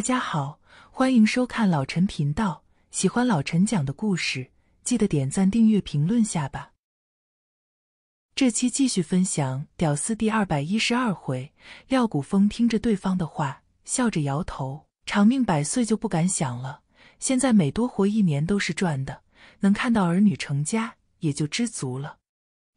大家好，欢迎收看老陈频道。喜欢老陈讲的故事，记得点赞、订阅、评论下吧。这期继续分享《屌丝》第二百一十二回。廖古风听着对方的话，笑着摇头：“长命百岁就不敢想了。现在每多活一年都是赚的，能看到儿女成家，也就知足了。”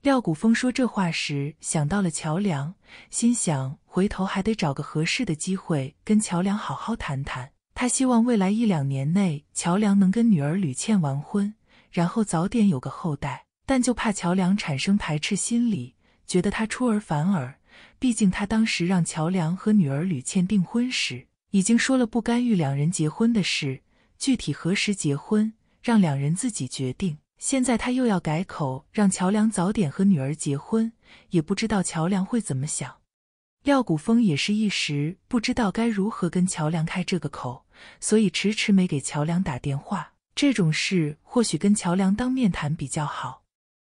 廖谷峰说这话时想到了乔梁，心想回头还得找个合适的机会跟乔梁好好谈谈。他希望未来一两年内乔梁能跟女儿吕倩完婚，然后早点有个后代，但就怕乔梁产生排斥心理，觉得他出尔反尔。毕竟他当时让乔梁和女儿吕倩订婚时，已经说了不干预两人结婚的事，具体何时结婚，让两人自己决定。现在他又要改口，让乔梁早点和女儿结婚，也不知道乔梁会怎么想。廖古峰也是一时不知道该如何跟乔梁开这个口，所以迟迟没给乔梁打电话。这种事或许跟乔梁当面谈比较好。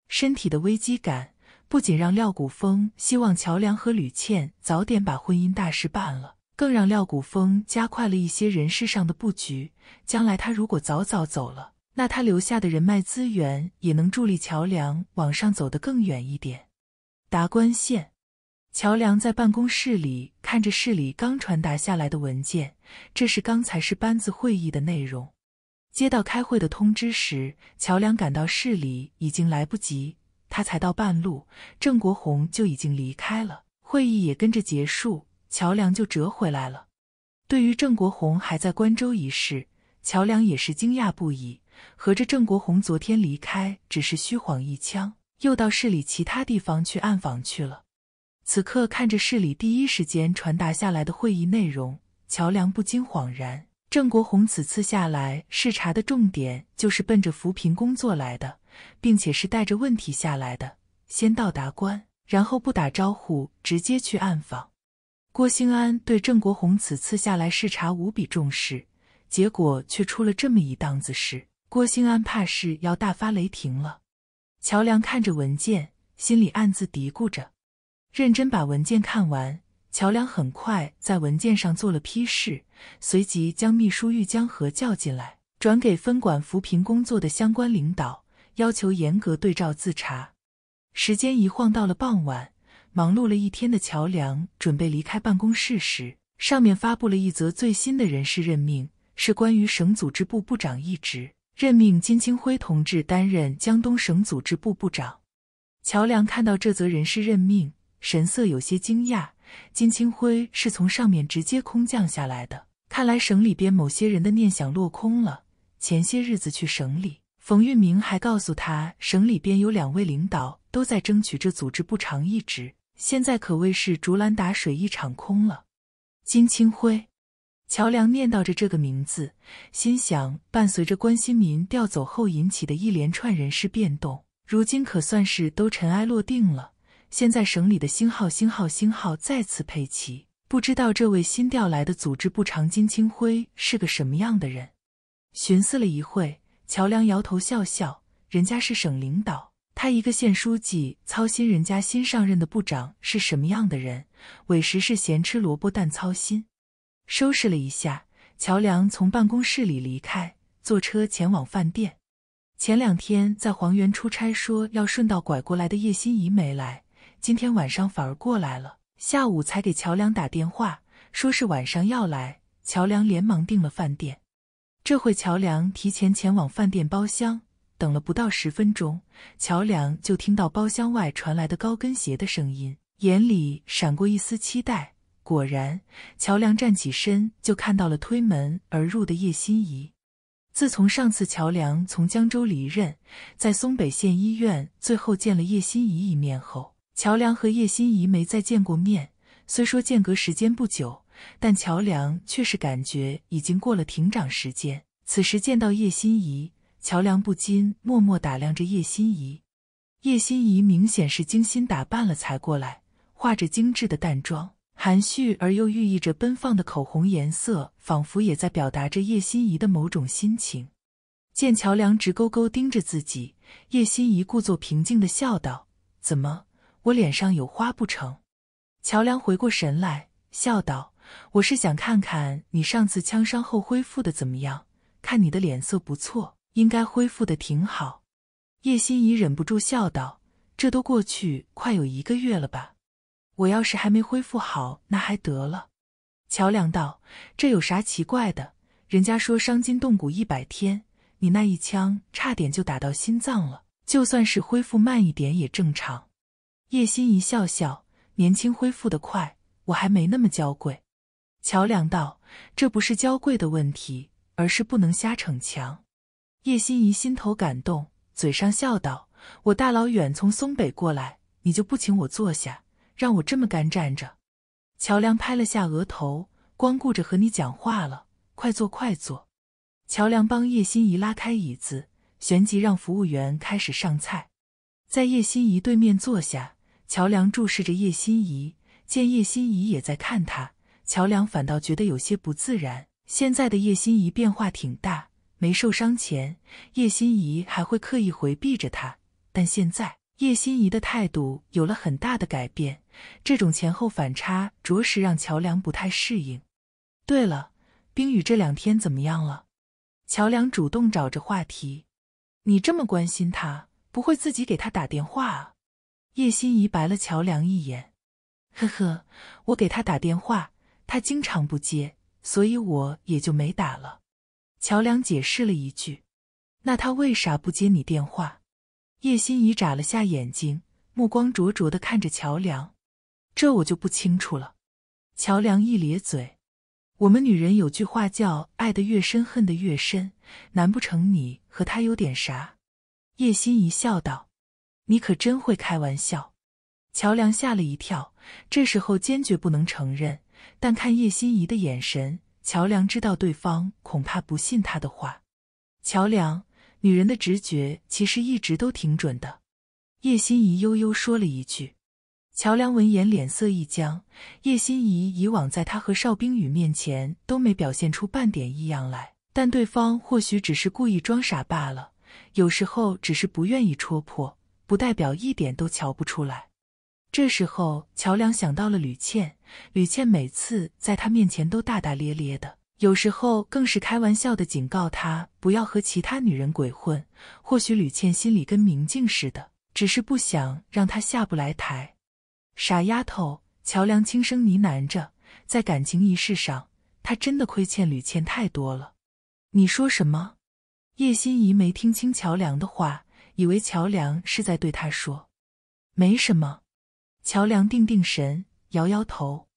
身体的危机感不仅让廖古峰希望乔梁和吕倩早点把婚姻大事办了，更让廖古峰加快了一些人事上的布局。将来他如果早早走了。那他留下的人脉资源也能助力乔梁往上走得更远一点。达官县，乔梁在办公室里看着市里刚传达下来的文件，这是刚才是班子会议的内容。接到开会的通知时，乔梁赶到市里已经来不及，他才到半路，郑国红就已经离开了，会议也跟着结束，乔梁就折回来了。对于郑国红还在关州一事，乔梁也是惊讶不已。合着郑国红昨天离开只是虚晃一枪，又到市里其他地方去暗访去了。此刻看着市里第一时间传达下来的会议内容，乔梁不禁恍然：郑国红此次下来视察的重点就是奔着扶贫工作来的，并且是带着问题下来的。先到达关，然后不打招呼直接去暗访。郭兴安对郑国红此次下来视察无比重视，结果却出了这么一档子事。郭兴安怕是要大发雷霆了。乔梁看着文件，心里暗自嘀咕着，认真把文件看完。乔梁很快在文件上做了批示，随即将秘书玉江河叫进来，转给分管扶贫工作的相关领导，要求严格对照自查。时间一晃到了傍晚，忙碌了一天的乔梁准备离开办公室时，上面发布了一则最新的人事任命，是关于省组织部部长一职。任命金清辉同志担任江东省组织部部长。乔梁看到这则人事任命，神色有些惊讶。金清辉是从上面直接空降下来的，看来省里边某些人的念想落空了。前些日子去省里，冯玉明还告诉他，省里边有两位领导都在争取这组织部长一职，现在可谓是竹篮打水一场空了。金清辉。乔梁念叨着这个名字，心想：伴随着关新民调走后引起的一连串人事变动，如今可算是都尘埃落定了。现在省里的星号星号星号再次配齐，不知道这位新调来的组织部长金清辉是个什么样的人。寻思了一会，乔梁摇头笑笑：人家是省领导，他一个县书记操心人家新上任的部长是什么样的人，委实是咸吃萝卜淡操心。收拾了一下，乔梁从办公室里离开，坐车前往饭店。前两天在黄原出差，说要顺道拐过来的叶心怡没来，今天晚上反而过来了。下午才给乔梁打电话，说是晚上要来。乔梁连忙订了饭店。这会，乔梁提前前往饭店包厢，等了不到十分钟，乔梁就听到包厢外传来的高跟鞋的声音，眼里闪过一丝期待。果然，乔梁站起身，就看到了推门而入的叶心怡。自从上次乔梁从江州离任，在松北县医院最后见了叶心怡一面后，乔梁和叶心怡没再见过面。虽说间隔时间不久，但乔梁却是感觉已经过了停长时间。此时见到叶心怡，乔梁不禁默默打量着叶心怡。叶心怡明显是精心打扮了才过来，化着精致的淡妆。含蓄而又寓意着奔放的口红颜色，仿佛也在表达着叶心怡的某种心情。见乔梁直勾勾盯着自己，叶心怡故作平静的笑道：“怎么，我脸上有花不成？”乔梁回过神来，笑道：“我是想看看你上次枪伤后恢复的怎么样。看你的脸色不错，应该恢复的挺好。”叶心怡忍不住笑道：“这都过去快有一个月了吧？”我要是还没恢复好，那还得了？乔梁道：“这有啥奇怪的？人家说伤筋动骨一百天，你那一枪差点就打到心脏了，就算是恢复慢一点也正常。”叶心怡笑笑：“年轻恢复的快，我还没那么娇贵。”乔梁道：“这不是娇贵的问题，而是不能瞎逞强。”叶心怡心头感动，嘴上笑道：“我大老远从松北过来，你就不请我坐下？”让我这么干站着，乔梁拍了下额头，光顾着和你讲话了，快坐快坐。乔梁帮叶心怡拉开椅子，旋即让服务员开始上菜。在叶心怡对面坐下，乔梁注视着叶心怡，见叶心怡也在看他，乔梁反倒觉得有些不自然。现在的叶心怡变化挺大，没受伤前，叶心怡还会刻意回避着他，但现在叶心怡的态度有了很大的改变。这种前后反差着实让乔梁不太适应。对了，冰雨这两天怎么样了？乔梁主动找着话题。你这么关心他，不会自己给他打电话啊？叶欣怡白了乔梁一眼。呵呵，我给他打电话，他经常不接，所以我也就没打了。乔梁解释了一句。那他为啥不接你电话？叶欣怡眨了下眼睛，目光灼灼的看着乔梁。这我就不清楚了。乔梁一咧嘴，我们女人有句话叫“爱得越深，恨得越深”。难不成你和他有点啥？叶欣怡笑道：“你可真会开玩笑。”乔梁吓了一跳，这时候坚决不能承认。但看叶欣怡的眼神，乔梁知道对方恐怕不信他的话。乔梁，女人的直觉其实一直都挺准的。叶欣怡悠悠说了一句。乔梁闻言，脸色一僵。叶心怡以往在他和邵冰雨面前都没表现出半点异样来，但对方或许只是故意装傻罢了。有时候只是不愿意戳破，不代表一点都瞧不出来。这时候，乔梁想到了吕倩。吕倩每次在他面前都大大咧咧的，有时候更是开玩笑的警告他不要和其他女人鬼混。或许吕倩心里跟明镜似的，只是不想让他下不来台。傻丫头，乔梁轻声呢喃着，在感情一事上，他真的亏欠吕倩太多了。你说什么？叶心怡没听清乔梁的话，以为乔梁是在对她说。没什么。乔梁定定神，摇摇头。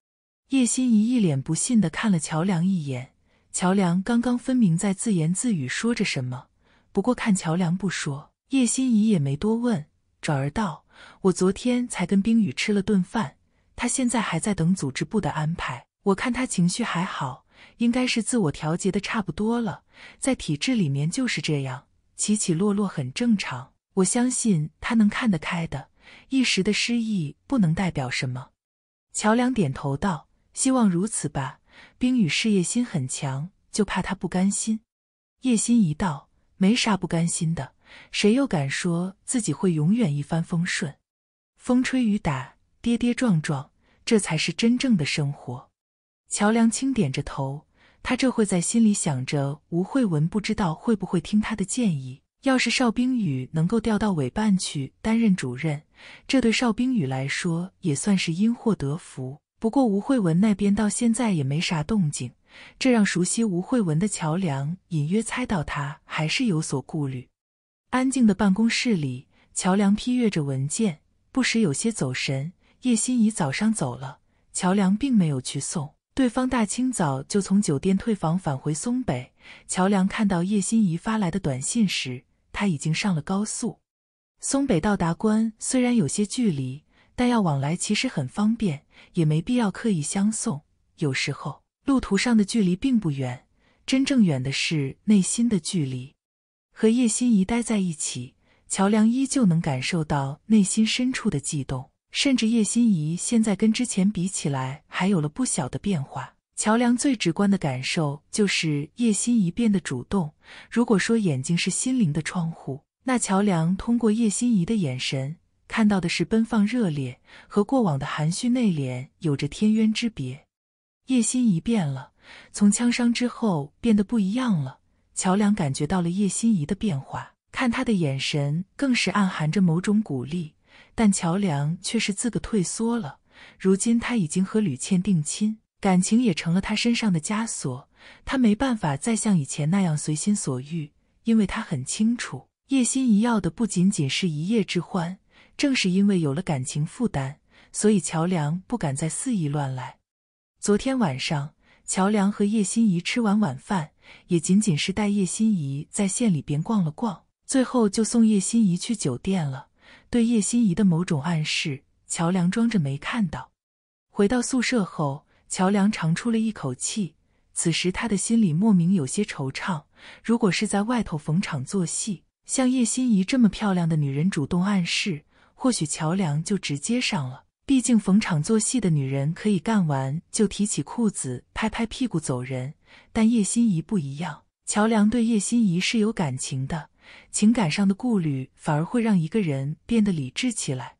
叶心怡一脸不信的看了乔梁一眼。乔梁刚刚分明在自言自语说着什么，不过看乔梁不说，叶心怡也没多问，转而道。我昨天才跟冰雨吃了顿饭，他现在还在等组织部的安排。我看他情绪还好，应该是自我调节的差不多了。在体制里面就是这样，起起落落很正常。我相信他能看得开的，一时的失意不能代表什么。乔梁点头道：“希望如此吧。冰雨事业心很强，就怕他不甘心。”叶心怡道：“没啥不甘心的。”谁又敢说自己会永远一帆风顺？风吹雨打，跌跌撞撞，这才是真正的生活。乔梁轻点着头，他这会在心里想着吴慧文不知道会不会听他的建议。要是邵冰雨能够调到委办去担任主任，这对邵冰雨来说也算是因祸得福。不过吴慧文那边到现在也没啥动静，这让熟悉吴慧文的乔梁隐约猜到他还是有所顾虑。安静的办公室里，乔梁批阅着文件，不时有些走神。叶欣怡早上走了，乔梁并没有去送。对方大清早就从酒店退房，返回松北。乔梁看到叶欣怡发来的短信时，他已经上了高速。松北到达关虽然有些距离，但要往来其实很方便，也没必要刻意相送。有时候，路途上的距离并不远，真正远的是内心的距离。和叶心怡待在一起，乔梁依旧能感受到内心深处的悸动。甚至叶心怡现在跟之前比起来，还有了不小的变化。乔梁最直观的感受就是叶心怡变得主动。如果说眼睛是心灵的窗户，那乔梁通过叶心怡的眼神看到的是奔放热烈，和过往的含蓄内敛有着天渊之别。叶心怡变了，从枪伤之后变得不一样了。乔梁感觉到了叶心怡的变化，看他的眼神更是暗含着某种鼓励，但乔梁却是自个退缩了。如今他已经和吕倩定亲，感情也成了他身上的枷锁，他没办法再像以前那样随心所欲，因为他很清楚叶心怡要的不仅仅是一夜之欢。正是因为有了感情负担，所以乔梁不敢再肆意乱来。昨天晚上，乔梁和叶心怡吃完晚饭。也仅仅是带叶心怡在县里边逛了逛，最后就送叶心怡去酒店了。对叶心怡的某种暗示，乔梁装着没看到。回到宿舍后，乔梁长出了一口气。此时他的心里莫名有些惆怅。如果是在外头逢场作戏，像叶心怡这么漂亮的女人主动暗示，或许乔梁就直接上了。毕竟逢场作戏的女人可以干完就提起裤子，拍拍屁股走人。但叶心怡不一样，乔梁对叶心怡是有感情的，情感上的顾虑反而会让一个人变得理智起来。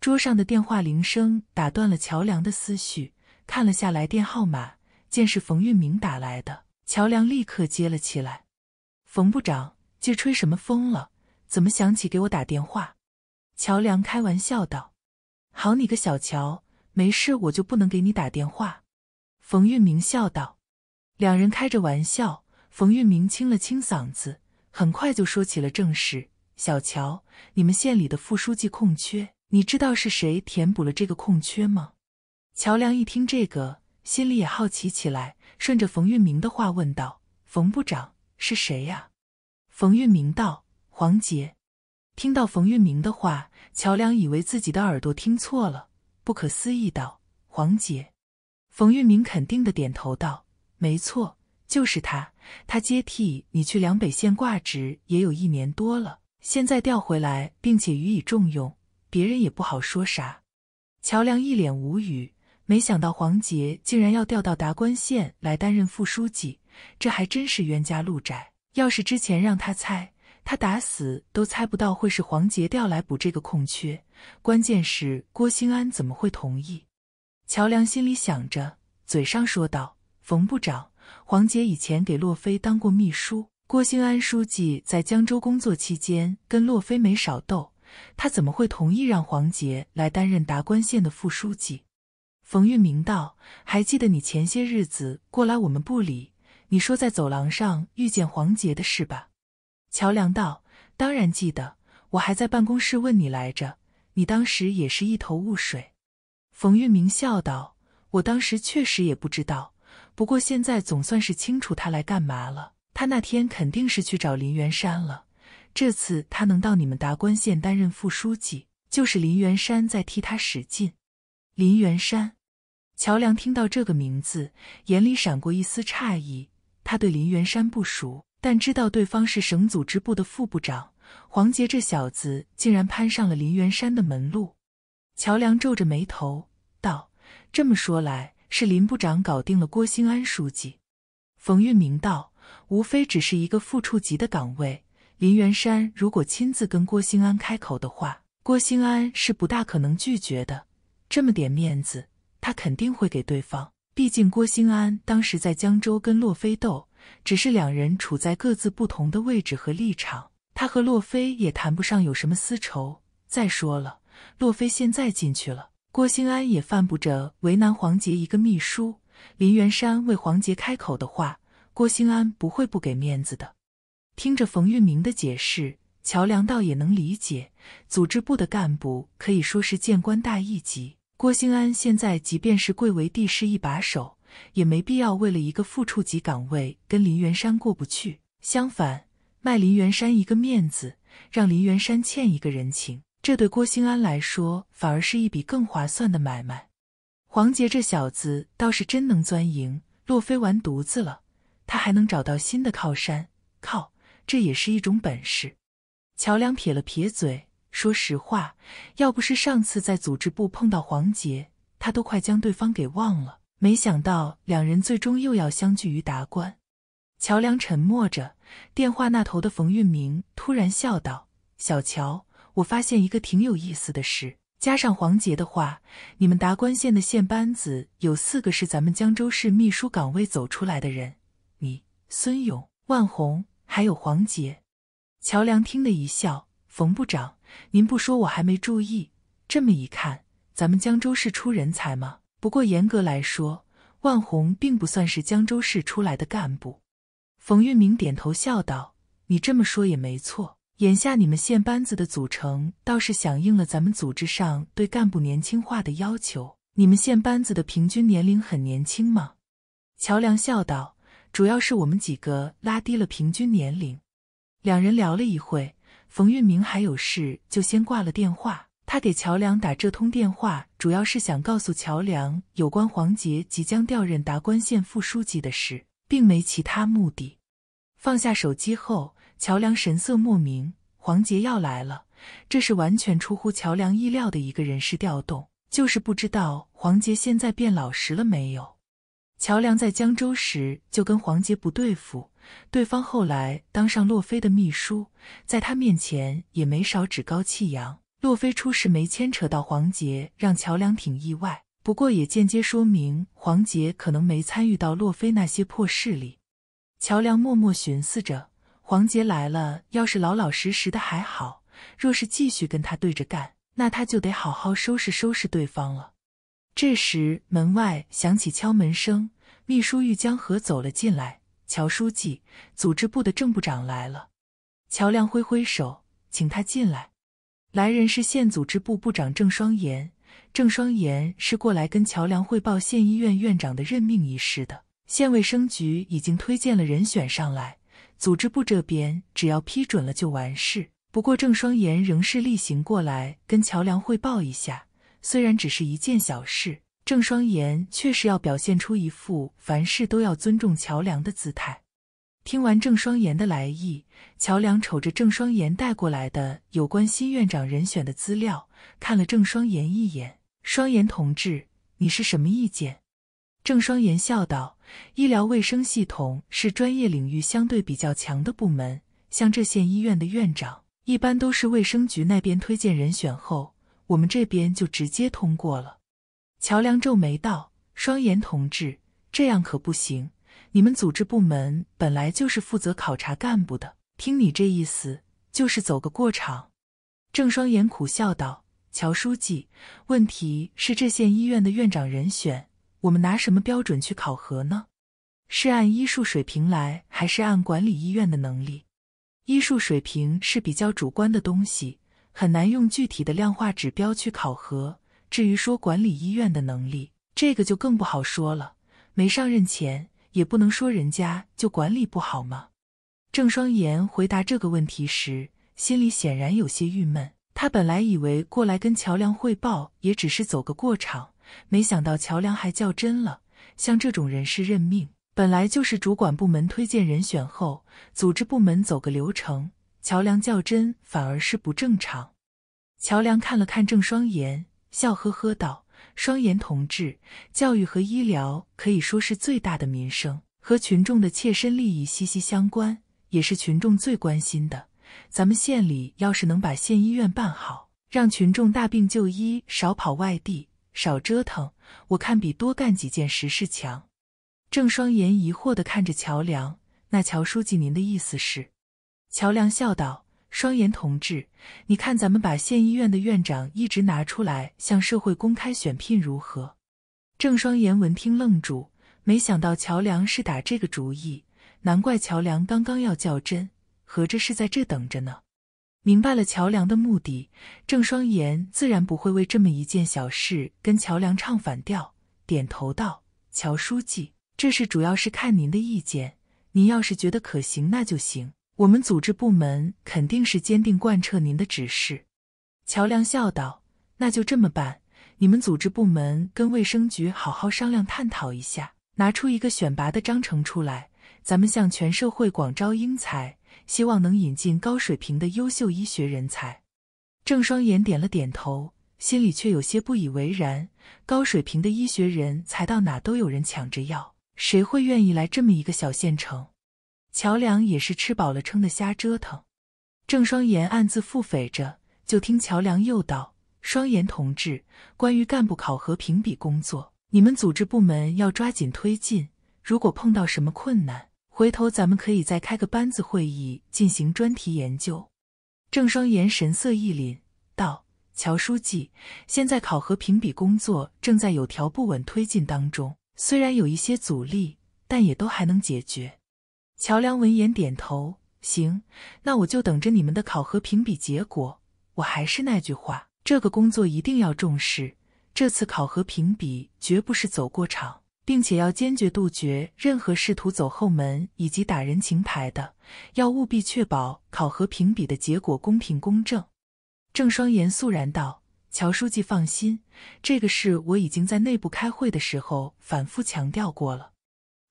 桌上的电话铃声打断了乔梁的思绪，看了下来电号码，见是冯运明打来的，乔梁立刻接了起来。“冯部长，今吹什么风了？怎么想起给我打电话？”乔梁开玩笑道。“好你个小乔，没事我就不能给你打电话？”冯运明笑道。两人开着玩笑，冯玉明清了清嗓子，很快就说起了正事：“小乔，你们县里的副书记空缺，你知道是谁填补了这个空缺吗？”乔梁一听这个，心里也好奇起来，顺着冯玉明的话问道：“冯部长是谁呀？”冯玉明道：“黄杰。”听到冯玉明的话，乔梁以为自己的耳朵听错了，不可思议道：“黄杰？”冯玉明肯定的点头道。没错，就是他。他接替你去梁北县挂职也有一年多了，现在调回来并且予以重用，别人也不好说啥。乔梁一脸无语，没想到黄杰竟然要调到达官县来担任副书记，这还真是冤家路窄。要是之前让他猜，他打死都猜不到会是黄杰调来补这个空缺。关键是郭兴安怎么会同意？乔梁心里想着，嘴上说道。冯部长，黄杰以前给洛飞当过秘书。郭兴安书记在江州工作期间，跟洛飞没少斗。他怎么会同意让黄杰来担任达官县的副书记？冯玉明道：“还记得你前些日子过来我们部里，你说在走廊上遇见黄杰的事吧？”乔梁道：“当然记得，我还在办公室问你来着，你当时也是一头雾水。”冯玉明笑道：“我当时确实也不知道。”不过现在总算是清楚他来干嘛了。他那天肯定是去找林元山了。这次他能到你们达官县担任副书记，就是林元山在替他使劲。林元山，乔梁听到这个名字，眼里闪过一丝诧异。他对林元山不熟，但知道对方是省组织部的副部长。黄杰这小子竟然攀上了林元山的门路。乔梁皱着眉头道：“这么说来。”是林部长搞定了郭兴安书记，冯运明道，无非只是一个副处级的岗位。林元山如果亲自跟郭兴安开口的话，郭兴安是不大可能拒绝的。这么点面子，他肯定会给对方。毕竟郭兴安当时在江州跟洛飞斗，只是两人处在各自不同的位置和立场，他和洛飞也谈不上有什么私仇。再说了，洛飞现在进去了。郭兴安也犯不着为难黄杰一个秘书。林元山为黄杰开口的话，郭兴安不会不给面子的。听着冯玉明的解释，乔梁倒也能理解。组织部的干部可以说是见官大一级。郭兴安现在即便是贵为地市一把手，也没必要为了一个副处级岗位跟林元山过不去。相反，卖林元山一个面子，让林元山欠一个人情。这对郭兴安来说，反而是一笔更划算的买卖。黄杰这小子倒是真能钻营，洛飞完犊子了，他还能找到新的靠山，靠，这也是一种本事。乔梁撇了撇嘴，说实话，要不是上次在组织部碰到黄杰，他都快将对方给忘了。没想到两人最终又要相聚于达观。乔梁沉默着，电话那头的冯运明突然笑道：“小乔。”我发现一个挺有意思的事，加上黄杰的话，你们达官县的县班子有四个是咱们江州市秘书岗位走出来的人，你、孙勇、万红，还有黄杰。乔梁听得一笑：“冯部长，您不说我还没注意。这么一看，咱们江州市出人才吗？不过严格来说，万红并不算是江州市出来的干部。”冯玉明点头笑道：“你这么说也没错。”眼下你们县班子的组成倒是响应了咱们组织上对干部年轻化的要求。你们县班子的平均年龄很年轻吗？乔梁笑道：“主要是我们几个拉低了平均年龄。”两人聊了一会，冯运明还有事，就先挂了电话。他给乔梁打这通电话，主要是想告诉乔梁有关黄杰即将调任达官县副书记的事，并没其他目的。放下手机后。乔梁神色莫名，黄杰要来了，这是完全出乎乔梁意料的一个人事调动。就是不知道黄杰现在变老实了没有。乔梁在江州时就跟黄杰不对付，对方后来当上洛飞的秘书，在他面前也没少趾高气扬。洛飞出事没牵扯到黄杰，让乔梁挺意外，不过也间接说明黄杰可能没参与到洛飞那些破事里。乔梁默默寻思着。黄杰来了，要是老老实实的还好；若是继续跟他对着干，那他就得好好收拾收拾对方了。这时，门外响起敲门声，秘书玉江河走了进来。乔书记，组织部的郑部长来了。乔梁挥挥手，请他进来。来人是县组织部部长郑双延。郑双延是过来跟乔梁汇报县医院院长的任命仪式的。县卫生局已经推荐了人选上来。组织部这边只要批准了就完事。不过郑双岩仍是例行过来跟乔梁汇报一下，虽然只是一件小事，郑双岩确实要表现出一副凡事都要尊重乔梁的姿态。听完郑双岩的来意，乔梁瞅着郑双岩带过来的有关新院长人选的资料，看了郑双岩一眼：“双岩同志，你是什么意见？”郑双岩笑道。医疗卫生系统是专业领域相对比较强的部门，像这县医院的院长，一般都是卫生局那边推荐人选后，我们这边就直接通过了。乔梁皱眉道：“双岩同志，这样可不行。你们组织部门本来就是负责考察干部的，听你这意思，就是走个过场。”郑双岩苦笑道：“乔书记，问题是这县医院的院长人选。”我们拿什么标准去考核呢？是按医术水平来，还是按管理医院的能力？医术水平是比较主观的东西，很难用具体的量化指标去考核。至于说管理医院的能力，这个就更不好说了。没上任前，也不能说人家就管理不好吗？郑双言回答这个问题时，心里显然有些郁闷。他本来以为过来跟乔梁汇报，也只是走个过场。没想到乔梁还较真了。像这种人事任命，本来就是主管部门推荐人选后，组织部门走个流程。乔梁较真反而是不正常。乔梁看了看郑双岩，笑呵呵道：“双岩同志，教育和医疗可以说是最大的民生，和群众的切身利益息息相关，也是群众最关心的。咱们县里要是能把县医院办好，让群众大病就医少跑外地。”少折腾，我看比多干几件实事强。郑双言疑惑地看着乔梁，那乔书记，您的意思是？乔梁笑道：“双言同志，你看咱们把县医院的院长一直拿出来向社会公开选聘如何？”郑双言闻听愣住，没想到乔梁是打这个主意，难怪乔梁刚刚要较真，合着是在这等着呢。明白了乔梁的目的，郑双岩自然不会为这么一件小事跟乔梁唱反调，点头道：“乔书记，这事主要是看您的意见，您要是觉得可行，那就行。我们组织部门肯定是坚定贯彻您的指示。”乔梁笑道：“那就这么办，你们组织部门跟卫生局好好商量探讨一下，拿出一个选拔的章程出来，咱们向全社会广招英才。”希望能引进高水平的优秀医学人才。郑双岩点了点头，心里却有些不以为然。高水平的医学人才到哪都有人抢着要，谁会愿意来这么一个小县城？乔梁也是吃饱了撑的瞎折腾。郑双岩暗自腹诽着，就听乔梁又道：“双岩同志，关于干部考核评比工作，你们组织部门要抓紧推进。如果碰到什么困难，”回头咱们可以再开个班子会议进行专题研究。郑双延神色一凛，道：“乔书记，现在考核评比工作正在有条不紊推进当中，虽然有一些阻力，但也都还能解决。”乔梁闻言点头，行，那我就等着你们的考核评比结果。我还是那句话，这个工作一定要重视，这次考核评比绝不是走过场。并且要坚决杜绝任何试图走后门以及打人情牌的，要务必确保考核评比的结果公平公正。”郑双严肃然道。“乔书记放心，这个事我已经在内部开会的时候反复强调过了。”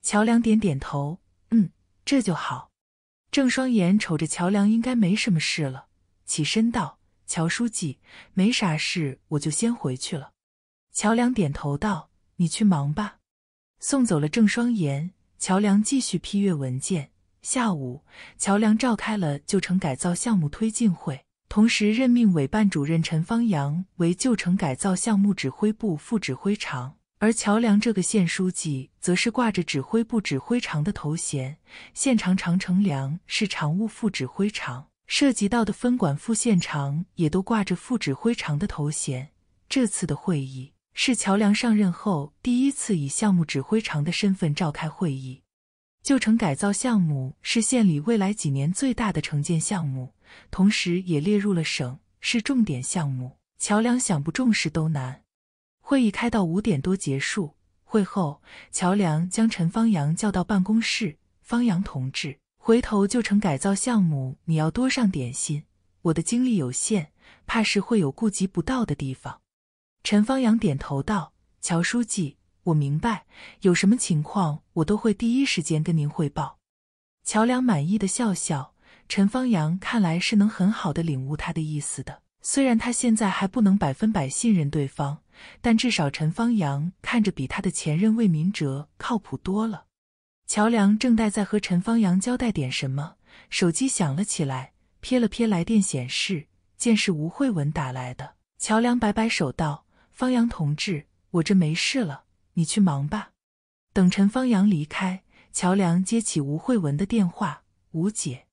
乔梁点点头，“嗯，这就好。”郑双眼瞅着乔梁，应该没什么事了，起身道：“乔书记，没啥事，我就先回去了。”乔梁点头道：“你去忙吧。”送走了郑双岩，乔梁继续批阅文件。下午，乔梁召开了旧城改造项目推进会，同时任命委办主任陈方阳为旧城改造项目指挥部副指挥长。而乔梁这个县书记，则是挂着指挥部指挥长的头衔。县长常成良是常务副指挥长，涉及到的分管副县长也都挂着副指挥长的头衔。这次的会议。是桥梁上任后第一次以项目指挥长的身份召开会议。旧城改造项目是县里未来几年最大的城建项目，同时也列入了省市重点项目。桥梁想不重视都难。会议开到五点多结束。会后，桥梁将陈方阳叫到办公室：“方阳同志，回头旧城改造项目你要多上点心，我的精力有限，怕是会有顾及不到的地方。”陈方阳点头道：“乔书记，我明白，有什么情况我都会第一时间跟您汇报。”乔梁满意的笑笑，陈方阳看来是能很好的领悟他的意思的。虽然他现在还不能百分百信任对方，但至少陈方阳看着比他的前任魏明哲靠谱多了。乔梁正待在和陈方阳交代点什么，手机响了起来，瞥了瞥来电显示，见是吴慧文打来的，乔梁摆摆手道。方阳同志，我这没事了，你去忙吧。等陈方阳离开，乔梁接起吴慧文的电话。吴姐，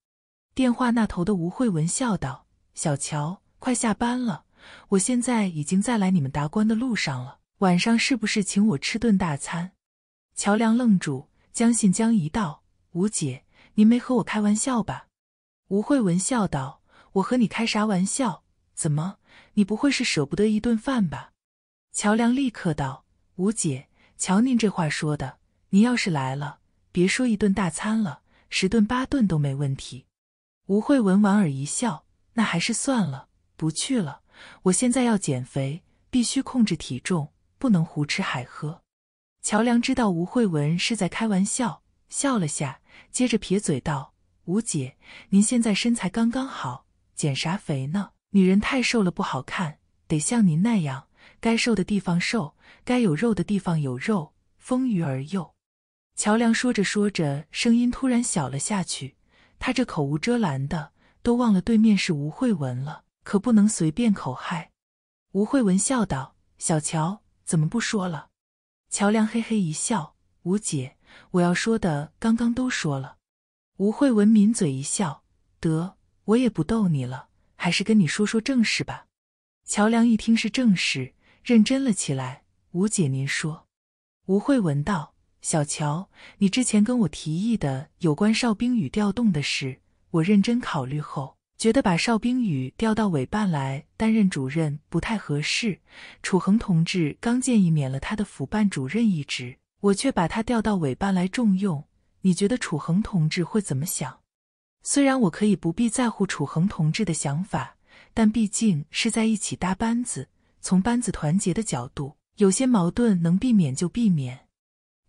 电话那头的吴慧文笑道：“小乔，快下班了，我现在已经在来你们达官的路上了。晚上是不是请我吃顿大餐？”乔梁愣住，将信将疑道：“吴姐，您没和我开玩笑吧？”吴慧文笑道：“我和你开啥玩笑？怎么，你不会是舍不得一顿饭吧？”乔梁立刻道：“吴姐，瞧您这话说的，您要是来了，别说一顿大餐了，十顿八顿都没问题。”吴慧文莞尔一笑：“那还是算了，不去了。我现在要减肥，必须控制体重，不能胡吃海喝。”乔梁知道吴慧文是在开玩笑，笑了下，接着撇嘴道：“吴姐，您现在身材刚刚好，减啥肥呢？女人太瘦了不好看，得像您那样。”该瘦的地方瘦，该有肉的地方有肉，丰腴而幼。乔梁说着说着，声音突然小了下去。他这口无遮拦的，都忘了对面是吴慧文了，可不能随便口嗨。吴慧文笑道：“小乔，怎么不说了？”乔梁嘿嘿一笑：“吴姐，我要说的刚刚都说了。”吴慧文抿嘴一笑：“得，我也不逗你了，还是跟你说说正事吧。”乔梁一听是正事，认真了起来。吴姐，您说。吴慧文道：“小乔，你之前跟我提议的有关哨兵雨调动的事，我认真考虑后，觉得把邵冰雨调到委办来担任主任不太合适。楚恒同志刚建议免了他的辅办主任一职，我却把他调到委办来重用，你觉得楚恒同志会怎么想？虽然我可以不必在乎楚恒同志的想法。”但毕竟是在一起搭班子，从班子团结的角度，有些矛盾能避免就避免。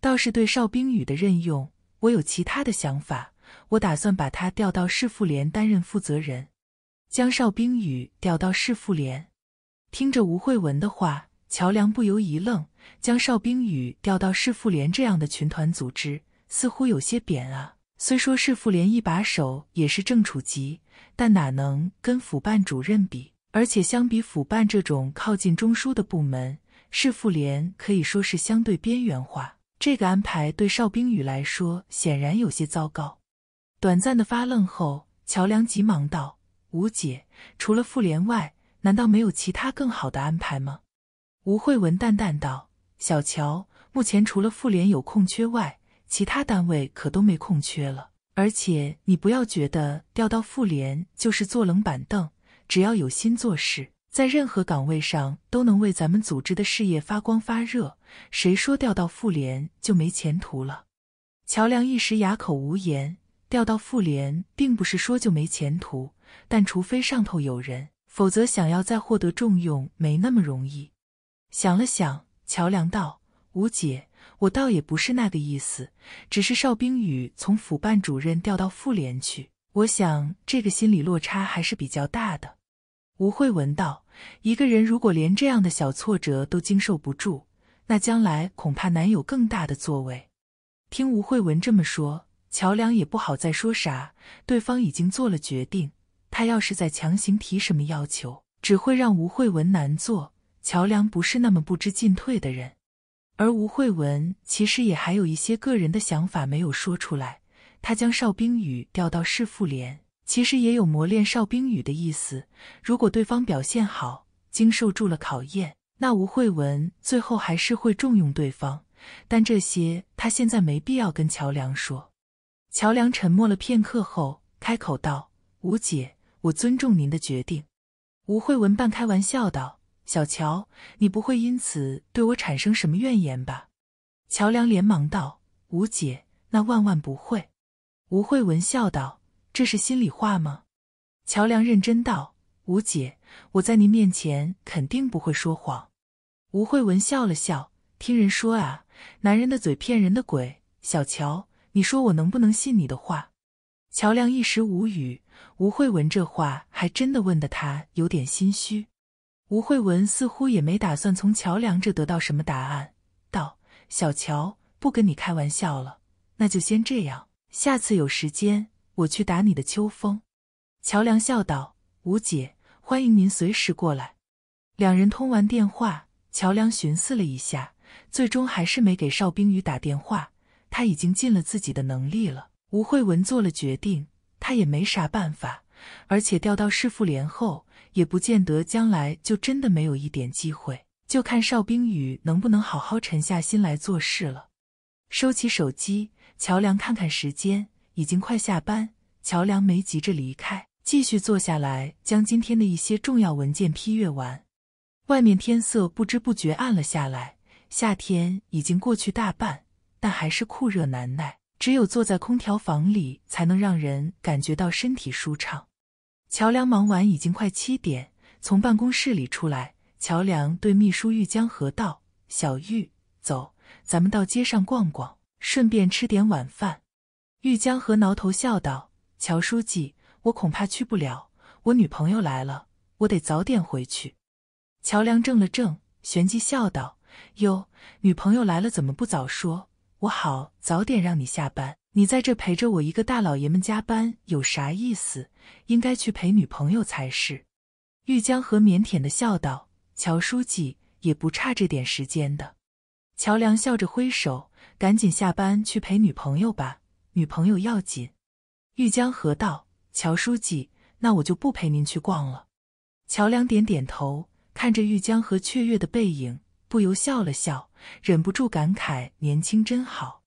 倒是对邵冰雨的任用，我有其他的想法。我打算把他调到市妇联担任负责人。将邵冰雨调到市妇联？听着吴慧文的话，乔梁不由一愣。将邵冰雨调到市妇联这样的群团组织，似乎有些贬啊。虽说市妇联一把手也是正处级。但哪能跟辅办主任比？而且相比辅办这种靠近中枢的部门，市妇联可以说是相对边缘化。这个安排对邵冰雨来说，显然有些糟糕。短暂的发愣后，乔梁急忙道：“吴姐，除了妇联外，难道没有其他更好的安排吗？”吴慧文淡淡道：“小乔，目前除了妇联有空缺外，其他单位可都没空缺了。”而且你不要觉得调到妇联就是坐冷板凳，只要有心做事，在任何岗位上都能为咱们组织的事业发光发热。谁说调到妇联就没前途了？乔梁一时哑口无言。调到妇联并不是说就没前途，但除非上头有人，否则想要再获得重用没那么容易。想了想，乔梁道：“吴姐。”我倒也不是那个意思，只是邵冰雨从辅办主任调到妇联去，我想这个心理落差还是比较大的。吴慧文道：“一个人如果连这样的小挫折都经受不住，那将来恐怕难有更大的作为。”听吴慧文这么说，乔梁也不好再说啥。对方已经做了决定，他要是再强行提什么要求，只会让吴慧文难做。乔梁不是那么不知进退的人。而吴慧文其实也还有一些个人的想法没有说出来。他将邵冰雨调到市妇联，其实也有磨练邵冰雨的意思。如果对方表现好，经受住了考验，那吴慧文最后还是会重用对方。但这些他现在没必要跟乔梁说。乔梁沉默了片刻后，开口道：“吴姐，我尊重您的决定。”吴慧文半开玩笑道。小乔，你不会因此对我产生什么怨言吧？乔梁连忙道：“吴姐，那万万不会。”吴慧文笑道：“这是心里话吗？”乔梁认真道：“吴姐，我在您面前肯定不会说谎。”吴慧文笑了笑，听人说啊，男人的嘴骗人的鬼。小乔，你说我能不能信你的话？乔梁一时无语。吴慧文这话还真的问得他有点心虚。吴慧文似乎也没打算从乔梁这得到什么答案，道：“小乔，不跟你开玩笑了，那就先这样。下次有时间，我去打你的秋风。”乔梁笑道：“吴姐，欢迎您随时过来。”两人通完电话，乔梁寻思了一下，最终还是没给邵冰雨打电话。他已经尽了自己的能力了。吴慧文做了决定，他也没啥办法。而且调到市妇联后。也不见得将来就真的没有一点机会，就看邵冰雨能不能好好沉下心来做事了。收起手机，乔梁看看时间，已经快下班。乔梁没急着离开，继续坐下来将今天的一些重要文件批阅完。外面天色不知不觉暗了下来，夏天已经过去大半，但还是酷热难耐，只有坐在空调房里才能让人感觉到身体舒畅。乔梁忙完已经快七点，从办公室里出来，乔梁对秘书玉江河道：“小玉，走，咱们到街上逛逛，顺便吃点晚饭。”玉江河挠头笑道：“乔书记，我恐怕去不了，我女朋友来了，我得早点回去。”乔梁怔了怔，旋即笑道：“哟，女朋友来了，怎么不早说？我好早点让你下班。”你在这陪着我一个大老爷们加班有啥意思？应该去陪女朋友才是。玉江河腼腆的笑道：“乔书记也不差这点时间的。”乔梁笑着挥手：“赶紧下班去陪女朋友吧，女朋友要紧。”玉江河道：“乔书记，那我就不陪您去逛了。”乔梁点点头，看着玉江河雀跃的背影，不由笑了笑，忍不住感慨：“年轻真好。”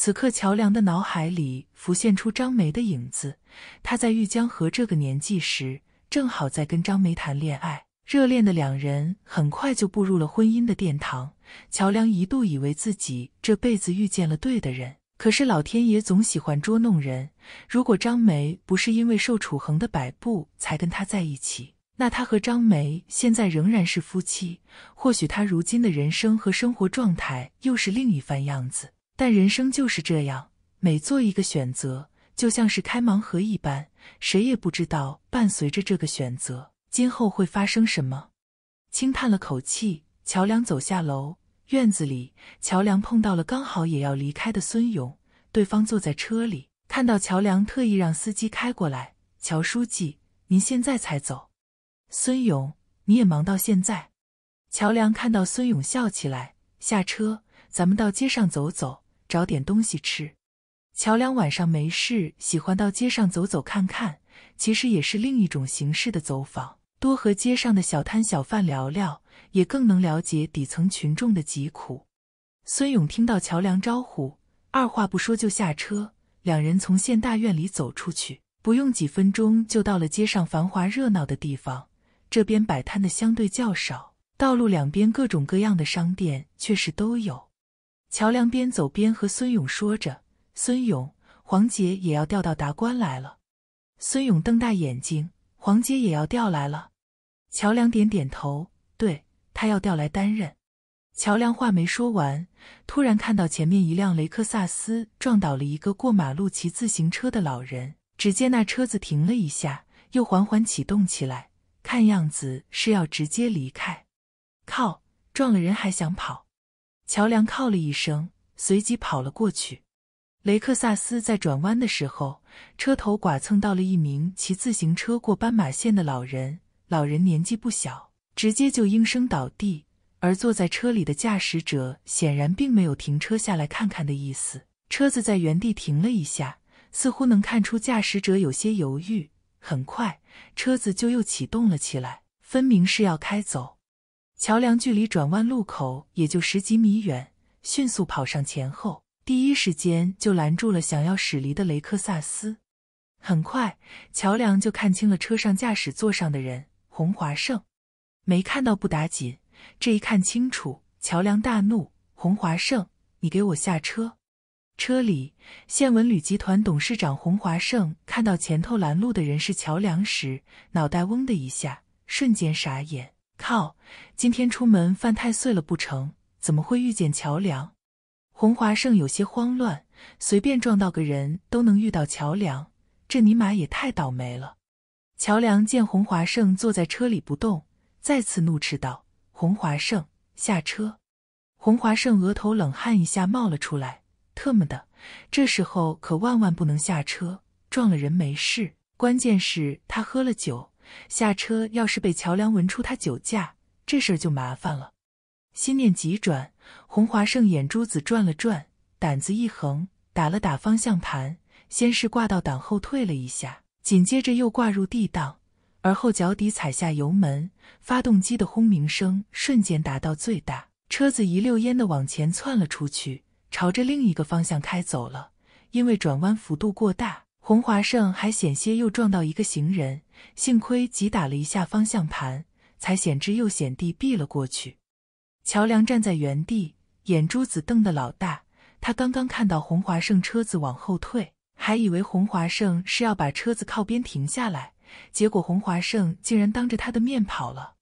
此刻，乔梁的脑海里浮现出张梅的影子。他在玉江河这个年纪时，正好在跟张梅谈恋爱。热恋的两人很快就步入了婚姻的殿堂。乔梁一度以为自己这辈子遇见了对的人，可是老天爷总喜欢捉弄人。如果张梅不是因为受楚恒的摆布才跟他在一起，那他和张梅现在仍然是夫妻，或许他如今的人生和生活状态又是另一番样子。但人生就是这样，每做一个选择，就像是开盲盒一般，谁也不知道伴随着这个选择，今后会发生什么。轻叹了口气，乔梁走下楼。院子里，乔梁碰到了刚好也要离开的孙勇，对方坐在车里，看到乔梁，特意让司机开过来。乔书记，您现在才走？孙勇，你也忙到现在？乔梁看到孙勇，笑起来，下车，咱们到街上走走。找点东西吃。乔梁晚上没事，喜欢到街上走走看看，其实也是另一种形式的走访。多和街上的小摊小贩聊聊，也更能了解底层群众的疾苦。孙勇听到乔梁招呼，二话不说就下车，两人从县大院里走出去，不用几分钟就到了街上繁华热闹的地方。这边摆摊的相对较少，道路两边各种各样的商店确实都有。乔梁边走边和孙勇说着：“孙勇，黄杰也要调到达官来了。”孙勇瞪大眼睛：“黄杰也要调来了？”乔梁点点头：“对，他要调来担任。”乔梁话没说完，突然看到前面一辆雷克萨斯撞倒了一个过马路骑自行车的老人。只见那车子停了一下，又缓缓启动起来，看样子是要直接离开。靠！撞了人还想跑！桥梁靠了一声，随即跑了过去。雷克萨斯在转弯的时候，车头剐蹭到了一名骑自行车过斑马线的老人。老人年纪不小，直接就应声倒地。而坐在车里的驾驶者显然并没有停车下来看看的意思。车子在原地停了一下，似乎能看出驾驶者有些犹豫。很快，车子就又启动了起来，分明是要开走。桥梁距离转弯路口也就十几米远，迅速跑上前后，第一时间就拦住了想要驶离的雷克萨斯。很快，桥梁就看清了车上驾驶座上的人——洪华胜。没看到不打紧，这一看清楚，桥梁大怒：“洪华胜，你给我下车！”车里，县文旅集团董事长洪华胜看到前头拦路的人是桥梁时，脑袋嗡的一下，瞬间傻眼。靠！今天出门犯太岁了不成？怎么会遇见乔梁？洪华盛有些慌乱，随便撞到个人都能遇到乔梁，这尼玛也太倒霉了！乔梁见洪华盛坐在车里不动，再次怒斥道：“洪华盛，下车！”洪华盛额头冷汗一下冒了出来，特么的，这时候可万万不能下车，撞了人没事，关键是他喝了酒。下车，要是被乔梁闻出他酒驾，这事儿就麻烦了。心念急转，洪华胜眼珠子转了转，胆子一横，打了打方向盘，先是挂到挡后退了一下，紧接着又挂入 D 档，而后脚底踩下油门，发动机的轰鸣声瞬间达到最大，车子一溜烟的往前窜了出去，朝着另一个方向开走了，因为转弯幅度过大。洪华胜还险些又撞到一个行人，幸亏急打了一下方向盘，才险之又险地避了过去。乔梁站在原地，眼珠子瞪得老大。他刚刚看到洪华胜车子往后退，还以为洪华胜是要把车子靠边停下来，结果洪华胜竟然当着他的面跑了。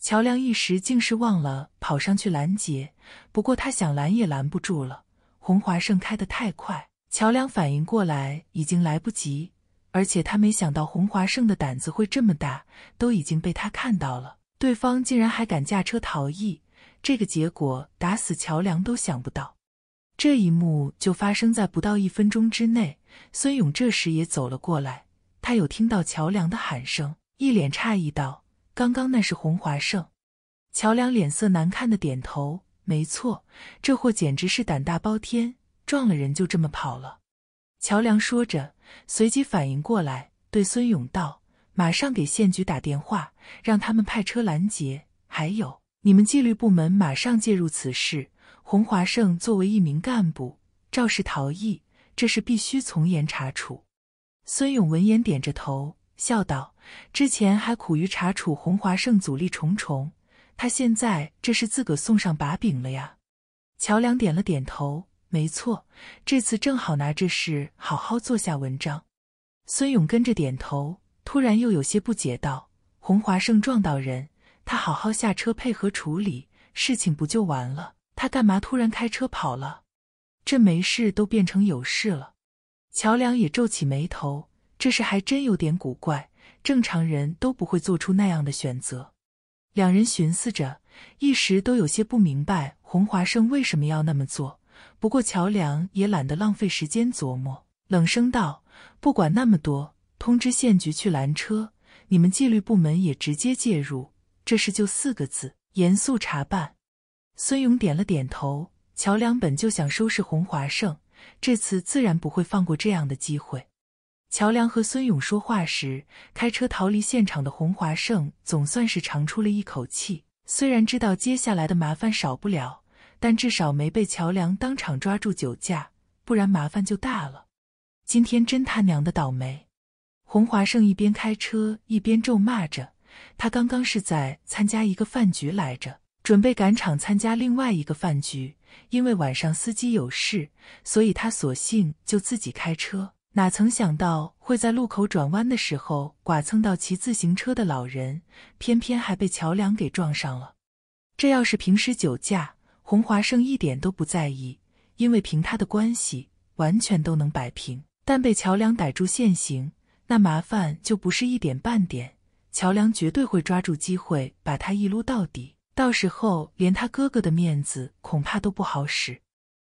乔梁一时竟是忘了跑上去拦截，不过他想拦也拦不住了，洪华盛开得太快。乔梁反应过来已经来不及，而且他没想到洪华胜的胆子会这么大，都已经被他看到了，对方竟然还敢驾车逃逸，这个结果打死乔梁都想不到。这一幕就发生在不到一分钟之内。孙勇这时也走了过来，他有听到乔梁的喊声，一脸诧异道：“刚刚那是洪华胜。”乔梁脸色难看的点头：“没错，这货简直是胆大包天。”撞了人就这么跑了，乔梁说着，随即反应过来，对孙勇道：“马上给县局打电话，让他们派车拦截。还有，你们纪律部门马上介入此事。洪华胜作为一名干部，肇事逃逸，这是必须从严查处。”孙勇闻言点着头，笑道：“之前还苦于查处洪华胜，阻力重重，他现在这是自个送上把柄了呀。”乔梁点了点头。没错，这次正好拿这事好好做下文章。孙勇跟着点头，突然又有些不解道：“洪华胜撞到人，他好好下车配合处理，事情不就完了？他干嘛突然开车跑了？这没事都变成有事了。”乔梁也皱起眉头，这事还真有点古怪，正常人都不会做出那样的选择。两人寻思着，一时都有些不明白洪华胜为什么要那么做。不过，乔梁也懒得浪费时间琢磨，冷声道：“不管那么多，通知县局去拦车，你们纪律部门也直接介入。这事就四个字：严肃查办。”孙勇点了点头。乔梁本就想收拾洪华胜，这次自然不会放过这样的机会。乔梁和孙勇说话时，开车逃离现场的洪华胜总算是长出了一口气，虽然知道接下来的麻烦少不了。但至少没被乔梁当场抓住酒驾，不然麻烦就大了。今天真他娘的倒霉！洪华胜一边开车一边咒骂着：“他刚刚是在参加一个饭局来着，准备赶场参加另外一个饭局。因为晚上司机有事，所以他索性就自己开车。哪曾想到会在路口转弯的时候剐蹭到骑自行车的老人，偏偏还被乔梁给撞上了。这要是平时酒驾……”洪华盛一点都不在意，因为凭他的关系，完全都能摆平。但被乔梁逮住现行，那麻烦就不是一点半点。乔梁绝对会抓住机会把他一撸到底，到时候连他哥哥的面子恐怕都不好使。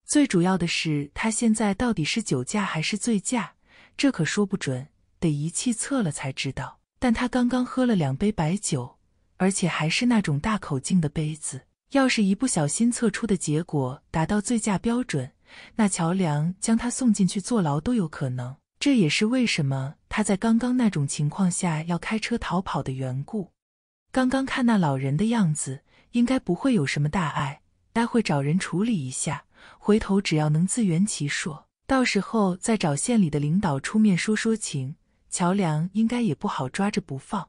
最主要的是，他现在到底是酒驾还是醉驾，这可说不准，得仪器测了才知道。但他刚刚喝了两杯白酒，而且还是那种大口径的杯子。要是一不小心测出的结果达到醉驾标准，那乔梁将他送进去坐牢都有可能。这也是为什么他在刚刚那种情况下要开车逃跑的缘故。刚刚看那老人的样子，应该不会有什么大碍，待会找人处理一下。回头只要能自圆其说，到时候再找县里的领导出面说说情，乔梁应该也不好抓着不放。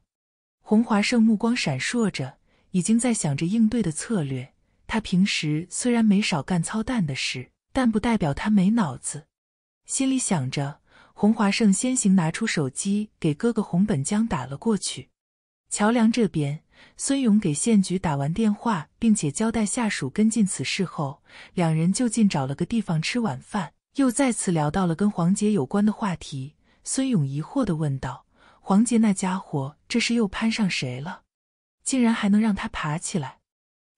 洪华胜目光闪烁着。已经在想着应对的策略。他平时虽然没少干操蛋的事，但不代表他没脑子。心里想着，洪华胜先行拿出手机给哥哥洪本江打了过去。桥梁这边，孙勇给县局打完电话，并且交代下属跟进此事后，两人就近找了个地方吃晚饭，又再次聊到了跟黄杰有关的话题。孙勇疑惑地问道：“黄杰那家伙，这是又攀上谁了？”竟然还能让他爬起来，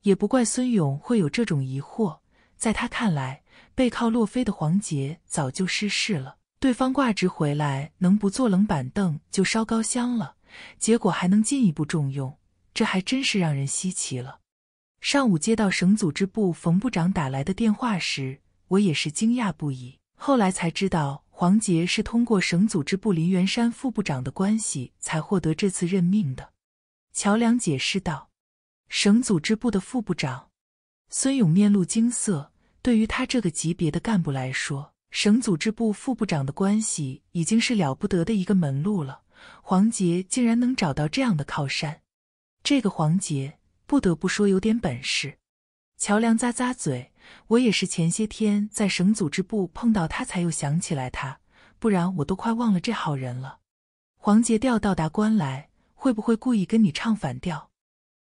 也不怪孙勇会有这种疑惑。在他看来，背靠洛飞的黄杰早就失势了，对方挂职回来能不坐冷板凳就烧高香了，结果还能进一步重用，这还真是让人稀奇了。上午接到省组织部冯部长打来的电话时，我也是惊讶不已。后来才知道，黄杰是通过省组织部林元山副部长的关系才获得这次任命的。乔梁解释道：“省组织部的副部长孙勇面露惊色。对于他这个级别的干部来说，省组织部副部长的关系已经是了不得的一个门路了。黄杰竟然能找到这样的靠山，这个黄杰不得不说有点本事。”乔梁咂咂嘴：“我也是前些天在省组织部碰到他，才又想起来他，不然我都快忘了这号人了。”黄杰调到达官来。会不会故意跟你唱反调？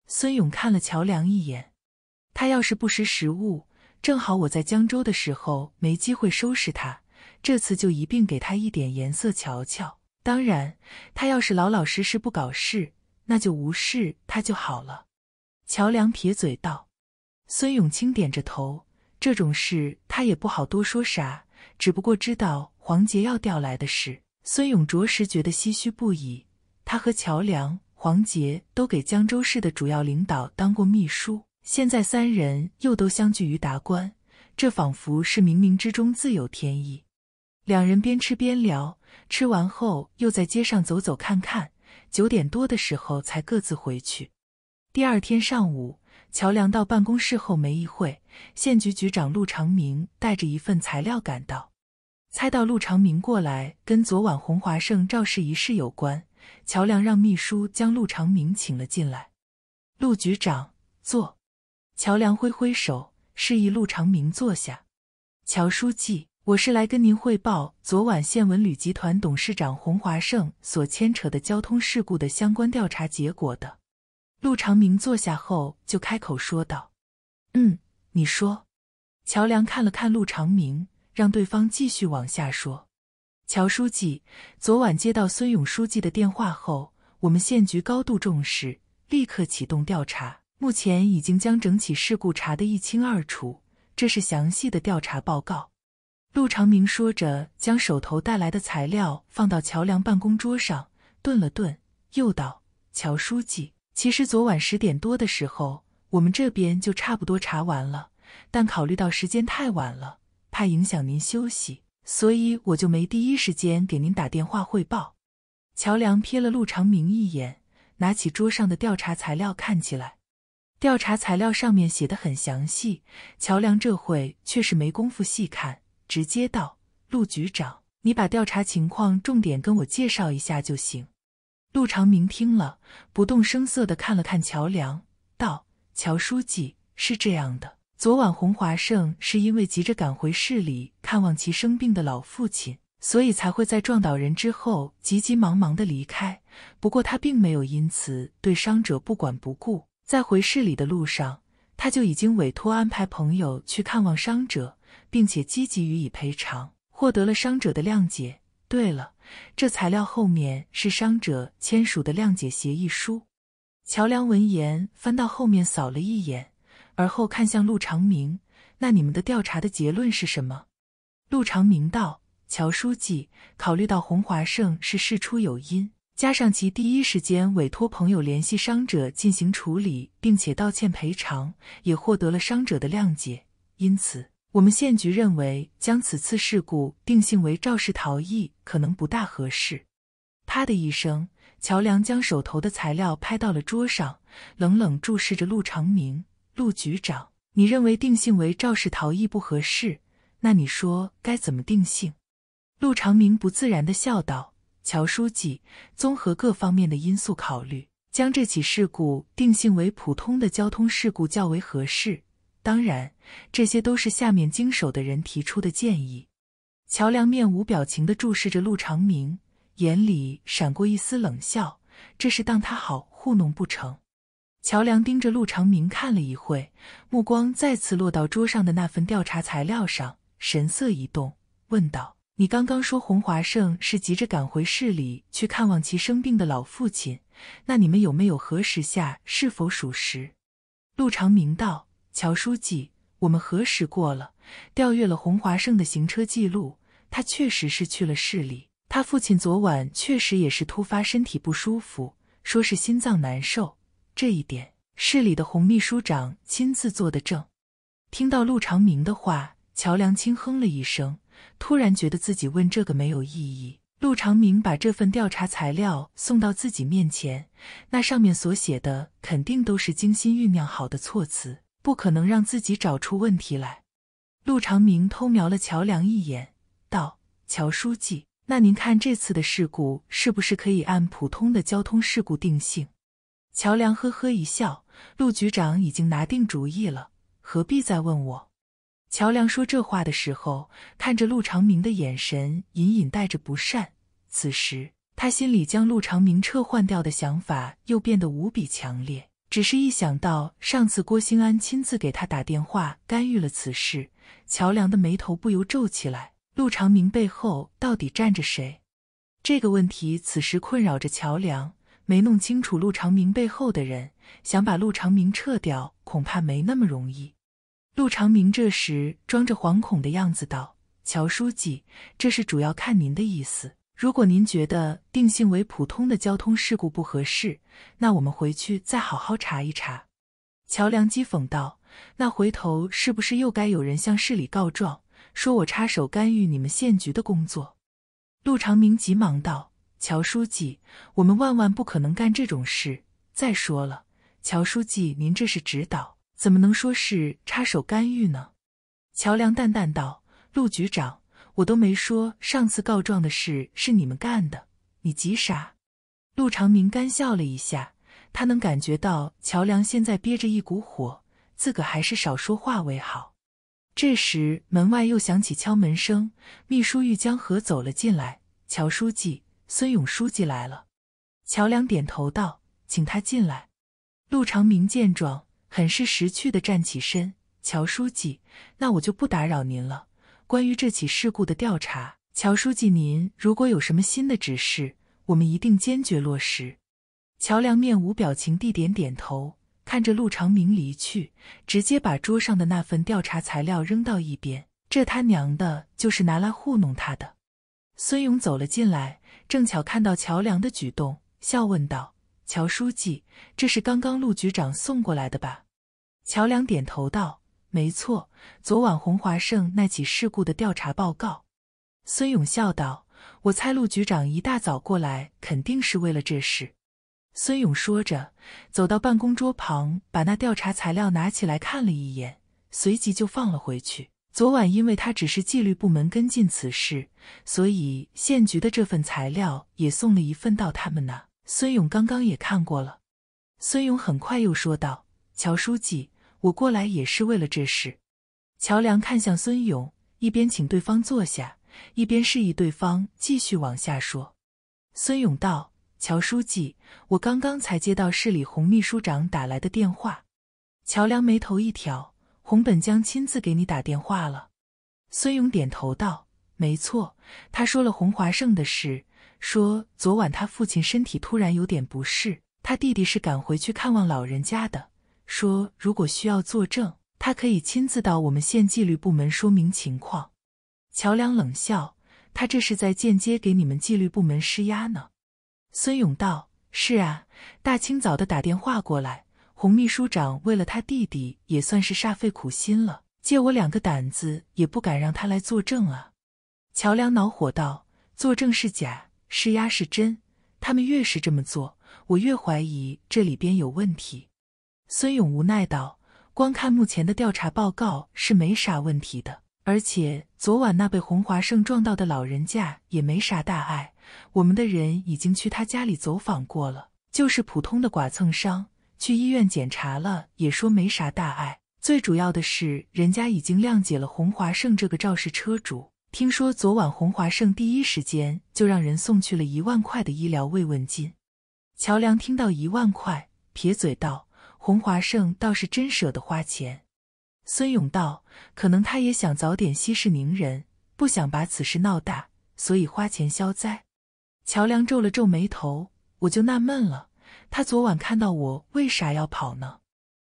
孙勇看了乔梁一眼，他要是不识时务，正好我在江州的时候没机会收拾他，这次就一并给他一点颜色瞧瞧。当然，他要是老老实实不搞事，那就无视他就好了。乔梁撇嘴道。孙勇轻点着头，这种事他也不好多说啥，只不过知道黄杰要调来的事，孙勇着实觉得唏嘘不已。他和乔梁、黄杰都给江州市的主要领导当过秘书，现在三人又都相聚于达官，这仿佛是冥冥之中自有天意。两人边吃边聊，吃完后又在街上走走看看，九点多的时候才各自回去。第二天上午，乔梁到办公室后没一会，县局局长陆长明带着一份材料赶到，猜到陆长明过来跟昨晚洪华盛肇事一事有关。乔梁让秘书将陆长明请了进来。陆局长，坐。乔梁挥挥手，示意陆长明坐下。乔书记，我是来跟您汇报昨晚县文旅集团董事长洪华胜所牵扯的交通事故的相关调查结果的。陆长明坐下后，就开口说道：“嗯，你说。”乔梁看了看陆长明，让对方继续往下说。乔书记，昨晚接到孙勇书记的电话后，我们县局高度重视，立刻启动调查。目前已经将整起事故查得一清二楚，这是详细的调查报告。陆长明说着，将手头带来的材料放到乔梁办公桌上，顿了顿，又道：“乔书记，其实昨晚十点多的时候，我们这边就差不多查完了，但考虑到时间太晚了，怕影响您休息。”所以我就没第一时间给您打电话汇报。乔梁瞥了陆长明一眼，拿起桌上的调查材料看起来。调查材料上面写的很详细，乔梁这会却是没工夫细看，直接道：“陆局长，你把调查情况重点跟我介绍一下就行。”陆长明听了，不动声色的看了看乔梁，道：“乔书记是这样的。”昨晚洪华胜是因为急着赶回市里看望其生病的老父亲，所以才会在撞倒人之后急急忙忙的离开。不过他并没有因此对伤者不管不顾，在回市里的路上，他就已经委托安排朋友去看望伤者，并且积极予以赔偿，获得了伤者的谅解。对了，这材料后面是伤者签署的谅解协议书。乔梁闻言，翻到后面扫了一眼。而后看向陆长明，那你们的调查的结论是什么？陆长明道：“乔书记，考虑到洪华胜是事出有因，加上其第一时间委托朋友联系伤者进行处理，并且道歉赔偿，也获得了伤者的谅解，因此我们县局认为将此次事故定性为肇事逃逸可能不大合适。”啪的一声，乔梁将手头的材料拍到了桌上，冷冷注视着陆长明。陆局长，你认为定性为肇事逃逸不合适，那你说该怎么定性？陆长明不自然的笑道：“乔书记，综合各方面的因素考虑，将这起事故定性为普通的交通事故较为合适。当然，这些都是下面经手的人提出的建议。”乔梁面无表情地注视着陆长明，眼里闪过一丝冷笑，这是当他好糊弄不成？乔梁盯着陆长明看了一会，目光再次落到桌上的那份调查材料上，神色一动，问道：“你刚刚说洪华胜是急着赶回市里去看望其生病的老父亲，那你们有没有核实下是否属实？”陆长明道：“乔书记，我们核实过了，调阅了洪华胜的行车记录，他确实是去了市里。他父亲昨晚确实也是突发身体不舒服，说是心脏难受。”这一点，市里的洪秘书长亲自做的证。听到陆长明的话，乔梁轻哼了一声，突然觉得自己问这个没有意义。陆长明把这份调查材料送到自己面前，那上面所写的肯定都是精心酝酿好的措辞，不可能让自己找出问题来。陆长明偷瞄了乔梁一眼，道：“乔书记，那您看这次的事故是不是可以按普通的交通事故定性？”乔梁呵呵一笑，陆局长已经拿定主意了，何必再问我？乔梁说这话的时候，看着陆长明的眼神隐隐带着不善。此时，他心里将陆长明撤换掉的想法又变得无比强烈。只是一想到上次郭兴安亲自给他打电话干预了此事，乔梁的眉头不由皱起来。陆长明背后到底站着谁？这个问题此时困扰着乔梁。没弄清楚陆长明背后的人，想把陆长明撤掉，恐怕没那么容易。陆长明这时装着惶恐的样子道：“乔书记，这是主要看您的意思。如果您觉得定性为普通的交通事故不合适，那我们回去再好好查一查。”乔梁讥讽道：“那回头是不是又该有人向市里告状，说我插手干预你们县局的工作？”陆长明急忙道。乔书记，我们万万不可能干这种事。再说了，乔书记，您这是指导，怎么能说是插手干预呢？乔梁淡淡道：“陆局长，我都没说上次告状的事是你们干的，你急啥？”陆长明干笑了一下，他能感觉到乔梁现在憋着一股火，自个还是少说话为好。这时，门外又响起敲门声，秘书玉江河走了进来。乔书记。孙勇书记来了，乔梁点头道：“请他进来。”陆长明见状，很是识趣的站起身：“乔书记，那我就不打扰您了。关于这起事故的调查，乔书记，您如果有什么新的指示，我们一定坚决落实。”乔梁面无表情地点点头，看着陆长明离去，直接把桌上的那份调查材料扔到一边。这他娘的，就是拿来糊弄他的。孙勇走了进来。正巧看到乔梁的举动，笑问道：“乔书记，这是刚刚陆局长送过来的吧？”乔梁点头道：“没错，昨晚洪华胜那起事故的调查报告。”孙勇笑道：“我猜陆局长一大早过来，肯定是为了这事。”孙勇说着，走到办公桌旁，把那调查材料拿起来看了一眼，随即就放了回去。昨晚，因为他只是纪律部门跟进此事，所以县局的这份材料也送了一份到他们那。孙勇刚刚也看过了。孙勇很快又说道：“乔书记，我过来也是为了这事。”乔梁看向孙勇，一边请对方坐下，一边示意对方继续往下说。孙勇道：“乔书记，我刚刚才接到市里洪秘书长打来的电话。”乔梁眉头一挑。洪本江亲自给你打电话了，孙勇点头道：“没错，他说了洪华胜的事，说昨晚他父亲身体突然有点不适，他弟弟是赶回去看望老人家的。说如果需要作证，他可以亲自到我们县纪律部门说明情况。”乔梁冷笑：“他这是在间接给你们纪律部门施压呢。”孙勇道：“是啊，大清早的打电话过来。”洪秘书长为了他弟弟，也算是煞费苦心了。借我两个胆子，也不敢让他来作证啊！乔梁恼火道：“作证是假，施压是真。他们越是这么做，我越怀疑这里边有问题。”孙勇无奈道：“光看目前的调查报告是没啥问题的，而且昨晚那被洪华胜撞到的老人家也没啥大碍，我们的人已经去他家里走访过了，就是普通的剐蹭伤。”去医院检查了，也说没啥大碍。最主要的是，人家已经谅解了洪华胜这个肇事车主。听说昨晚洪华胜第一时间就让人送去了一万块的医疗慰问金。乔梁听到一万块，撇嘴道：“洪华胜倒是真舍得花钱。”孙勇道：“可能他也想早点息事宁人，不想把此事闹大，所以花钱消灾。”乔梁皱了皱眉头，我就纳闷了。他昨晚看到我，为啥要跑呢？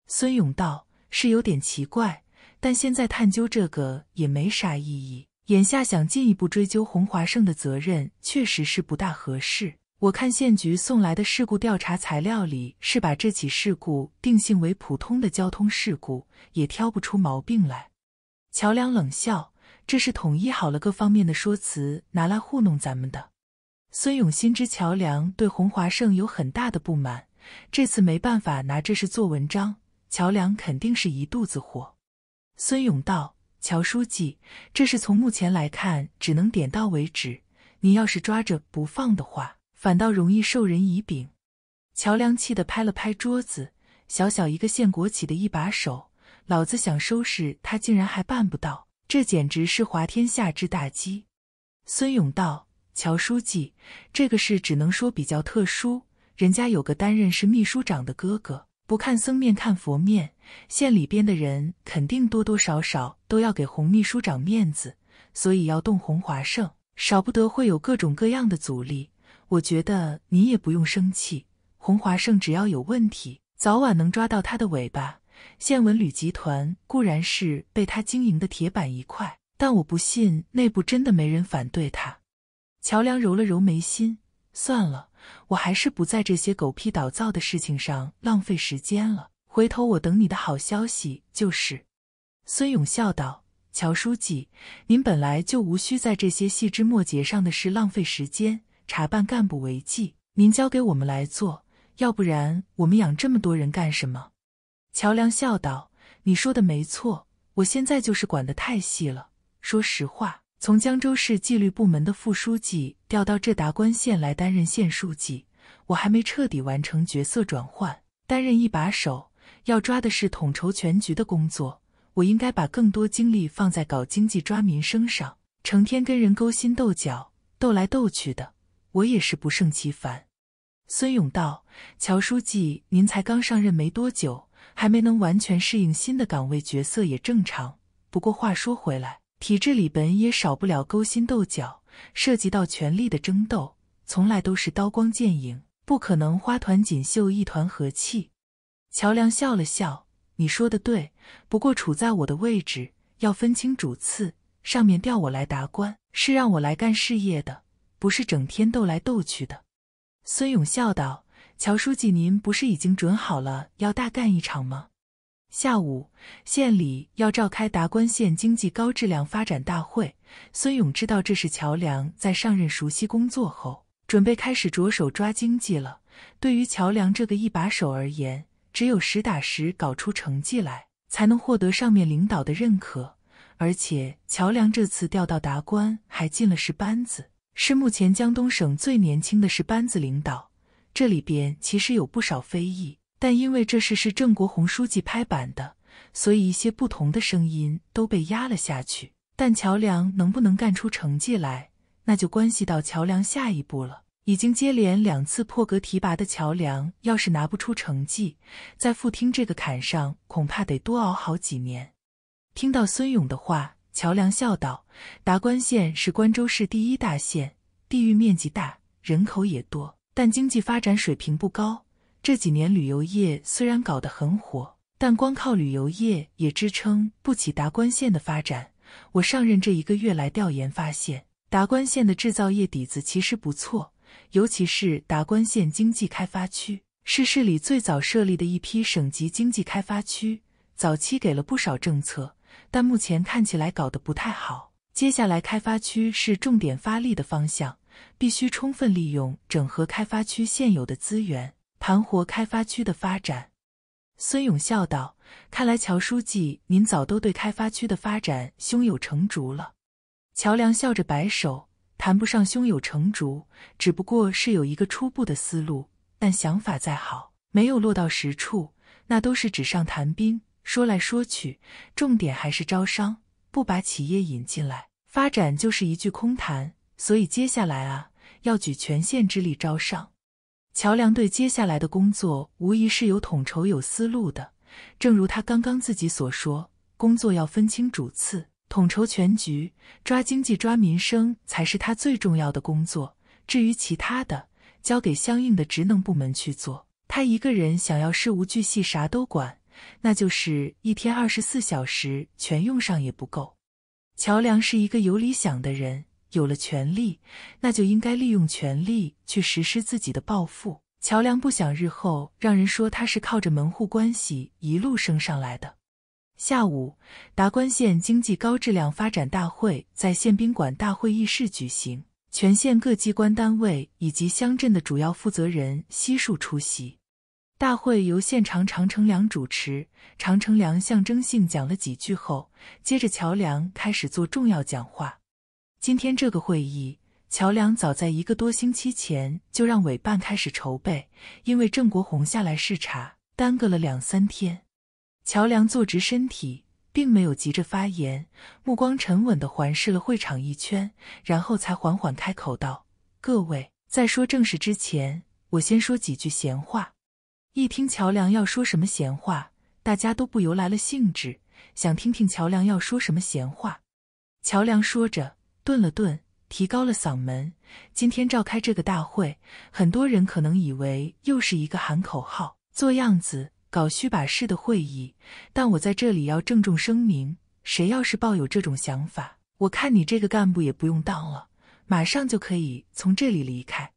孙勇道：“是有点奇怪，但现在探究这个也没啥意义。眼下想进一步追究洪华胜的责任，确实是不大合适。我看县局送来的事故调查材料里，是把这起事故定性为普通的交通事故，也挑不出毛病来。”乔梁冷笑：“这是统一好了各方面的说辞，拿来糊弄咱们的。”孙勇心知乔梁对洪华胜有很大的不满，这次没办法拿这事做文章，乔梁肯定是一肚子火。孙勇道：“乔书记，这事从目前来看，只能点到为止。您要是抓着不放的话，反倒容易授人以柄。”乔梁气得拍了拍桌子：“小小一个县国企的一把手，老子想收拾他，竟然还办不到，这简直是滑天下之大稽！”孙勇道。乔书记，这个事只能说比较特殊。人家有个担任是秘书长的哥哥，不看僧面看佛面，县里边的人肯定多多少少都要给洪秘书长面子，所以要动洪华盛，少不得会有各种各样的阻力。我觉得你也不用生气，洪华盛只要有问题，早晚能抓到他的尾巴。县文旅集团固然是被他经营的铁板一块，但我不信内部真的没人反对他。乔梁揉了揉眉心，算了，我还是不在这些狗屁倒灶的事情上浪费时间了。回头我等你的好消息。就是，孙勇笑道：“乔书记，您本来就无需在这些细枝末节上的事浪费时间。查办干部违纪，您交给我们来做，要不然我们养这么多人干什么？”乔梁笑道：“你说的没错，我现在就是管得太细了。说实话。”从江州市纪律部门的副书记调到浙达关县来担任县书记，我还没彻底完成角色转换。担任一把手要抓的是统筹全局的工作，我应该把更多精力放在搞经济、抓民生上。成天跟人勾心斗角、斗来斗去的，我也是不胜其烦。孙勇道：“乔书记，您才刚上任没多久，还没能完全适应新的岗位角色，也正常。不过话说回来。”体制里本也少不了勾心斗角，涉及到权力的争斗，从来都是刀光剑影，不可能花团锦绣、一团和气。乔梁笑了笑：“你说的对，不过处在我的位置，要分清主次。上面调我来达官，是让我来干事业的，不是整天斗来斗去的。”孙勇笑道：“乔书记，您不是已经准好了要大干一场吗？”下午，县里要召开达官县经济高质量发展大会。孙勇知道这是乔梁在上任熟悉工作后，准备开始着手抓经济了。对于乔梁这个一把手而言，只有实打实搞出成绩来，才能获得上面领导的认可。而且，乔梁这次调到达官，还进了市班子，是目前江东省最年轻的市班子领导。这里边其实有不少非议。但因为这事是郑国红书记拍板的，所以一些不同的声音都被压了下去。但桥梁能不能干出成绩来，那就关系到桥梁下一步了。已经接连两次破格提拔的桥梁，要是拿不出成绩，在副厅这个坎上恐怕得多熬好几年。听到孙勇的话，桥梁笑道：“达官县是关州市第一大县，地域面积大，人口也多，但经济发展水平不高。”这几年旅游业虽然搞得很火，但光靠旅游业也支撑不起达官县的发展。我上任这一个月来调研发现，达官县的制造业底子其实不错，尤其是达官县经济开发区，是市里最早设立的一批省级经济开发区，早期给了不少政策，但目前看起来搞得不太好。接下来开发区是重点发力的方向，必须充分利用整合开发区现有的资源。盘活开发区的发展，孙勇笑道：“看来乔书记，您早都对开发区的发展胸有成竹了。”乔梁笑着摆手：“谈不上胸有成竹，只不过是有一个初步的思路。但想法再好，没有落到实处，那都是纸上谈兵。说来说去，重点还是招商，不把企业引进来，发展就是一句空谈。所以接下来啊，要举全县之力招商。”乔梁对接下来的工作无疑是有统筹、有思路的。正如他刚刚自己所说，工作要分清主次，统筹全局，抓经济、抓民生才是他最重要的工作。至于其他的，交给相应的职能部门去做。他一个人想要事无巨细、啥都管，那就是一天二十四小时全用上也不够。乔梁是一个有理想的人。有了权利，那就应该利用权力去实施自己的抱负。乔梁不想日后让人说他是靠着门户关系一路升上来的。下午，达官县经济高质量发展大会在县宾馆大会议室举行，全县各机关单位以及乡镇的主要负责人悉数出席。大会由县长常成良主持，常成良象征性讲了几句后，接着乔梁开始做重要讲话。今天这个会议，乔梁早在一个多星期前就让委办开始筹备，因为郑国红下来视察，耽搁了两三天。乔梁坐直身体，并没有急着发言，目光沉稳地环视了会场一圈，然后才缓缓开口道：“各位，在说正事之前，我先说几句闲话。”一听乔梁要说什么闲话，大家都不由来了兴致，想听听乔梁要说什么闲话。乔梁说着。顿了顿，提高了嗓门：“今天召开这个大会，很多人可能以为又是一个喊口号、做样子、搞虚把式的会议。但我在这里要郑重声明，谁要是抱有这种想法，我看你这个干部也不用当了，马上就可以从这里离开。”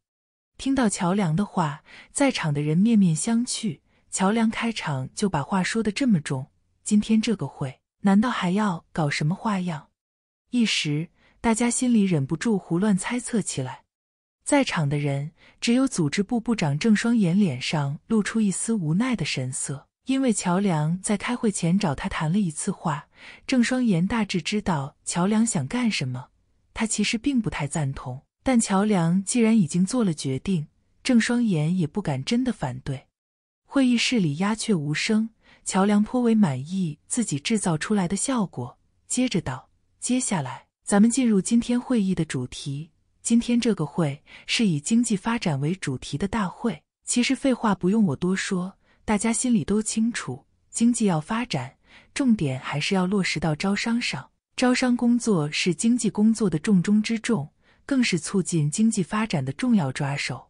听到乔梁的话，在场的人面面相觑。乔梁开场就把话说的这么重，今天这个会难道还要搞什么花样？一时。大家心里忍不住胡乱猜测起来，在场的人只有组织部部长郑双岩脸上露出一丝无奈的神色，因为乔梁在开会前找他谈了一次话，郑双岩大致知道乔梁想干什么，他其实并不太赞同，但乔梁既然已经做了决定，郑双岩也不敢真的反对。会议室里鸦雀无声，乔梁颇为满意自己制造出来的效果，接着道：“接下来。”咱们进入今天会议的主题。今天这个会是以经济发展为主题的大会。其实废话不用我多说，大家心里都清楚，经济要发展，重点还是要落实到招商上。招商工作是经济工作的重中之重，更是促进经济发展的重要抓手。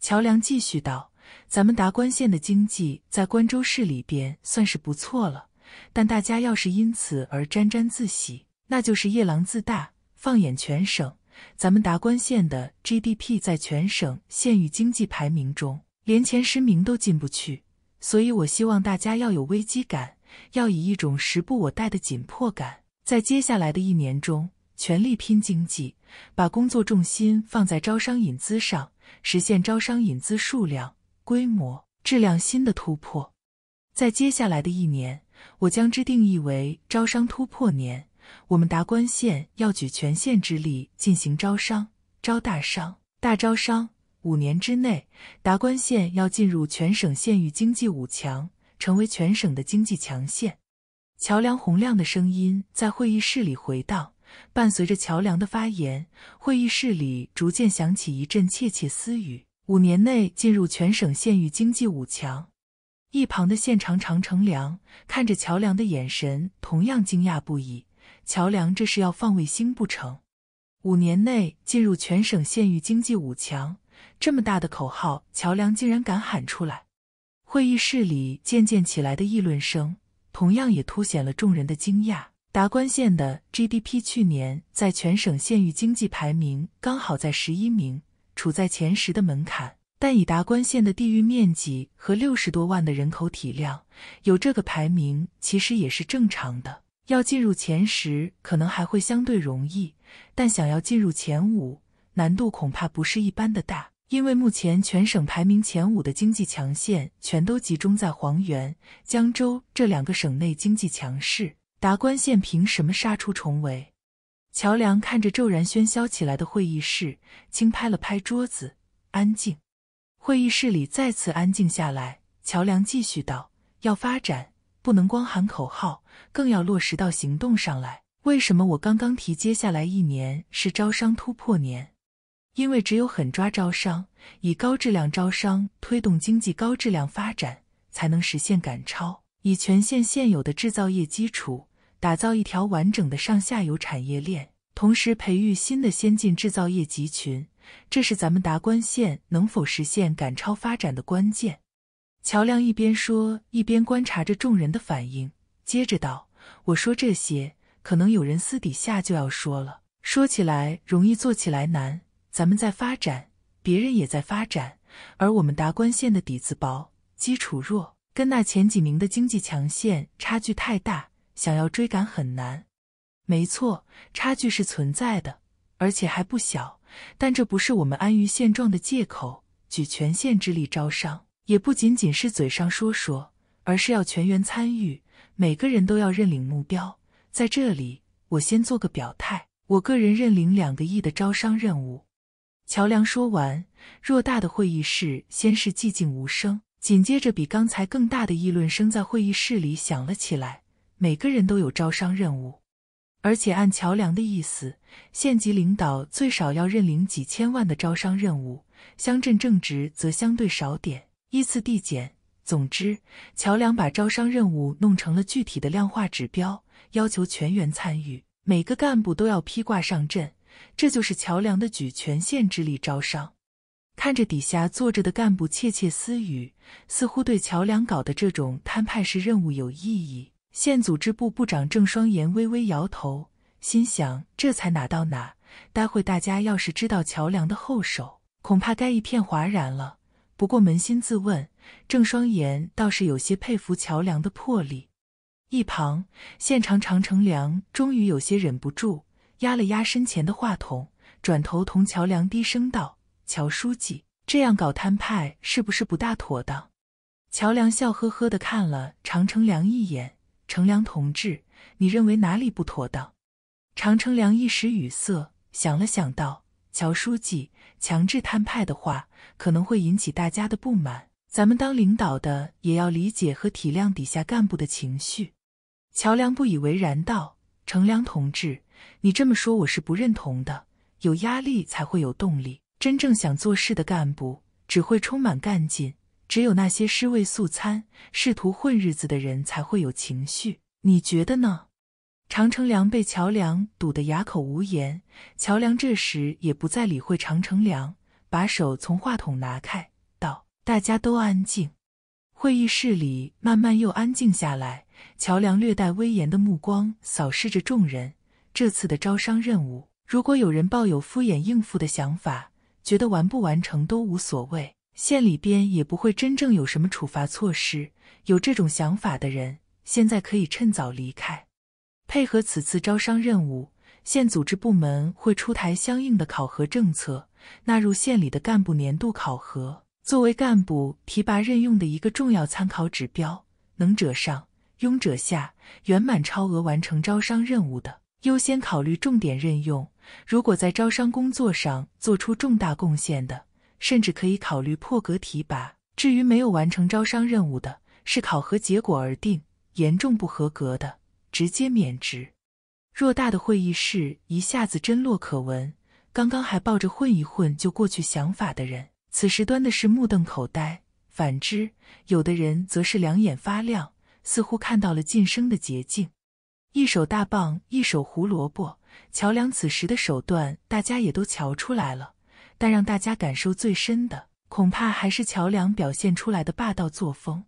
乔梁继续道：“咱们达官县的经济在关州市里边算是不错了，但大家要是因此而沾沾自喜。”那就是夜郎自大。放眼全省，咱们达官县的 GDP 在全省县域经济排名中连前十名都进不去。所以，我希望大家要有危机感，要以一种时不我待的紧迫感，在接下来的一年中全力拼经济，把工作重心放在招商引资上，实现招商引资数量、规模、质量新的突破。在接下来的一年，我将之定义为招商突破年。我们达官县要举全县之力进行招商，招大商，大招商。五年之内，达官县要进入全省县域经济五强，成为全省的经济强县。桥梁洪亮的声音在会议室里回荡，伴随着桥梁的发言，会议室里逐渐响起一阵窃窃私语。五年内进入全省县域经济五强，一旁的县长常成良看着桥梁的眼神同样惊讶不已。乔梁，这是要放卫星不成？五年内进入全省县域经济五强，这么大的口号，乔梁竟然敢喊出来！会议室里渐渐起来的议论声，同样也凸显了众人的惊讶。达官县的 GDP 去年在全省县域经济排名刚好在十一名，处在前十的门槛。但以达官县的地域面积和六十多万的人口体量，有这个排名其实也是正常的。要进入前十，可能还会相对容易，但想要进入前五，难度恐怕不是一般的大。因为目前全省排名前五的经济强县，全都集中在黄原、江州这两个省内经济强势。达官县凭什么杀出重围？乔梁看着骤然喧嚣起来的会议室，轻拍了拍桌子，安静。会议室里再次安静下来。乔梁继续道：“要发展。”不能光喊口号，更要落实到行动上来。为什么我刚刚提接下来一年是招商突破年？因为只有狠抓招商，以高质量招商推动经济高质量发展，才能实现赶超。以全县现有的制造业基础，打造一条完整的上下游产业链，同时培育新的先进制造业集群，这是咱们达官县能否实现赶超发展的关键。乔梁一边说，一边观察着众人的反应，接着道：“我说这些，可能有人私底下就要说了。说起来容易，做起来难。咱们在发展，别人也在发展，而我们达官县的底子薄，基础弱，跟那前几名的经济强县差距太大，想要追赶很难。没错，差距是存在的，而且还不小。但这不是我们安于现状的借口。举全县之力招商。”也不仅仅是嘴上说说，而是要全员参与，每个人都要认领目标。在这里，我先做个表态，我个人认领两个亿的招商任务。乔梁说完，偌大的会议室先是寂静无声，紧接着比刚才更大的议论声在会议室里响了起来。每个人都有招商任务，而且按乔梁的意思，县级领导最少要认领几千万的招商任务，乡镇正职则相对少点。依次递减。总之，桥梁把招商任务弄成了具体的量化指标，要求全员参与，每个干部都要披挂上阵。这就是桥梁的举全县之力招商。看着底下坐着的干部窃窃私语，似乎对桥梁搞的这种摊派式任务有异议。县组织部部长郑双岩微微摇头，心想：这才哪到哪？待会大家要是知道桥梁的后手，恐怕该一片哗然了。不过，扪心自问，郑双言倒是有些佩服乔梁的魄力。一旁，县长常成梁终于有些忍不住，压了压身前的话筒，转头同乔梁低声道：“乔书记，这样搞摊派是不是不大妥当？”乔梁笑呵呵的看了常成梁一眼：“成梁同志，你认为哪里不妥当？”常成梁一时语塞，想了想道。乔书记，强制摊派的话，可能会引起大家的不满。咱们当领导的也要理解和体谅底下干部的情绪。乔梁不以为然道：“程良同志，你这么说我是不认同的。有压力才会有动力，真正想做事的干部只会充满干劲，只有那些尸位素餐、试图混日子的人才会有情绪。你觉得呢？”长城梁被乔梁堵得哑口无言。乔梁这时也不再理会长城梁，把手从话筒拿开，道：“大家都安静。”会议室里慢慢又安静下来。乔梁略带威严的目光扫视着众人。这次的招商任务，如果有人抱有敷衍应付的想法，觉得完不完成都无所谓，县里边也不会真正有什么处罚措施。有这种想法的人，现在可以趁早离开。配合此次招商任务，县组织部门会出台相应的考核政策，纳入县里的干部年度考核，作为干部提拔任用的一个重要参考指标。能者上，庸者下。圆满超额完成招商任务的，优先考虑重点任用；如果在招商工作上做出重大贡献的，甚至可以考虑破格提拔。至于没有完成招商任务的，是考核结果而定。严重不合格的。直接免职，偌大的会议室一下子真落可闻。刚刚还抱着混一混就过去想法的人，此时端的是目瞪口呆；反之，有的人则是两眼发亮，似乎看到了晋升的捷径。一手大棒，一手胡萝卜，乔梁此时的手段，大家也都瞧出来了。但让大家感受最深的，恐怕还是乔梁表现出来的霸道作风。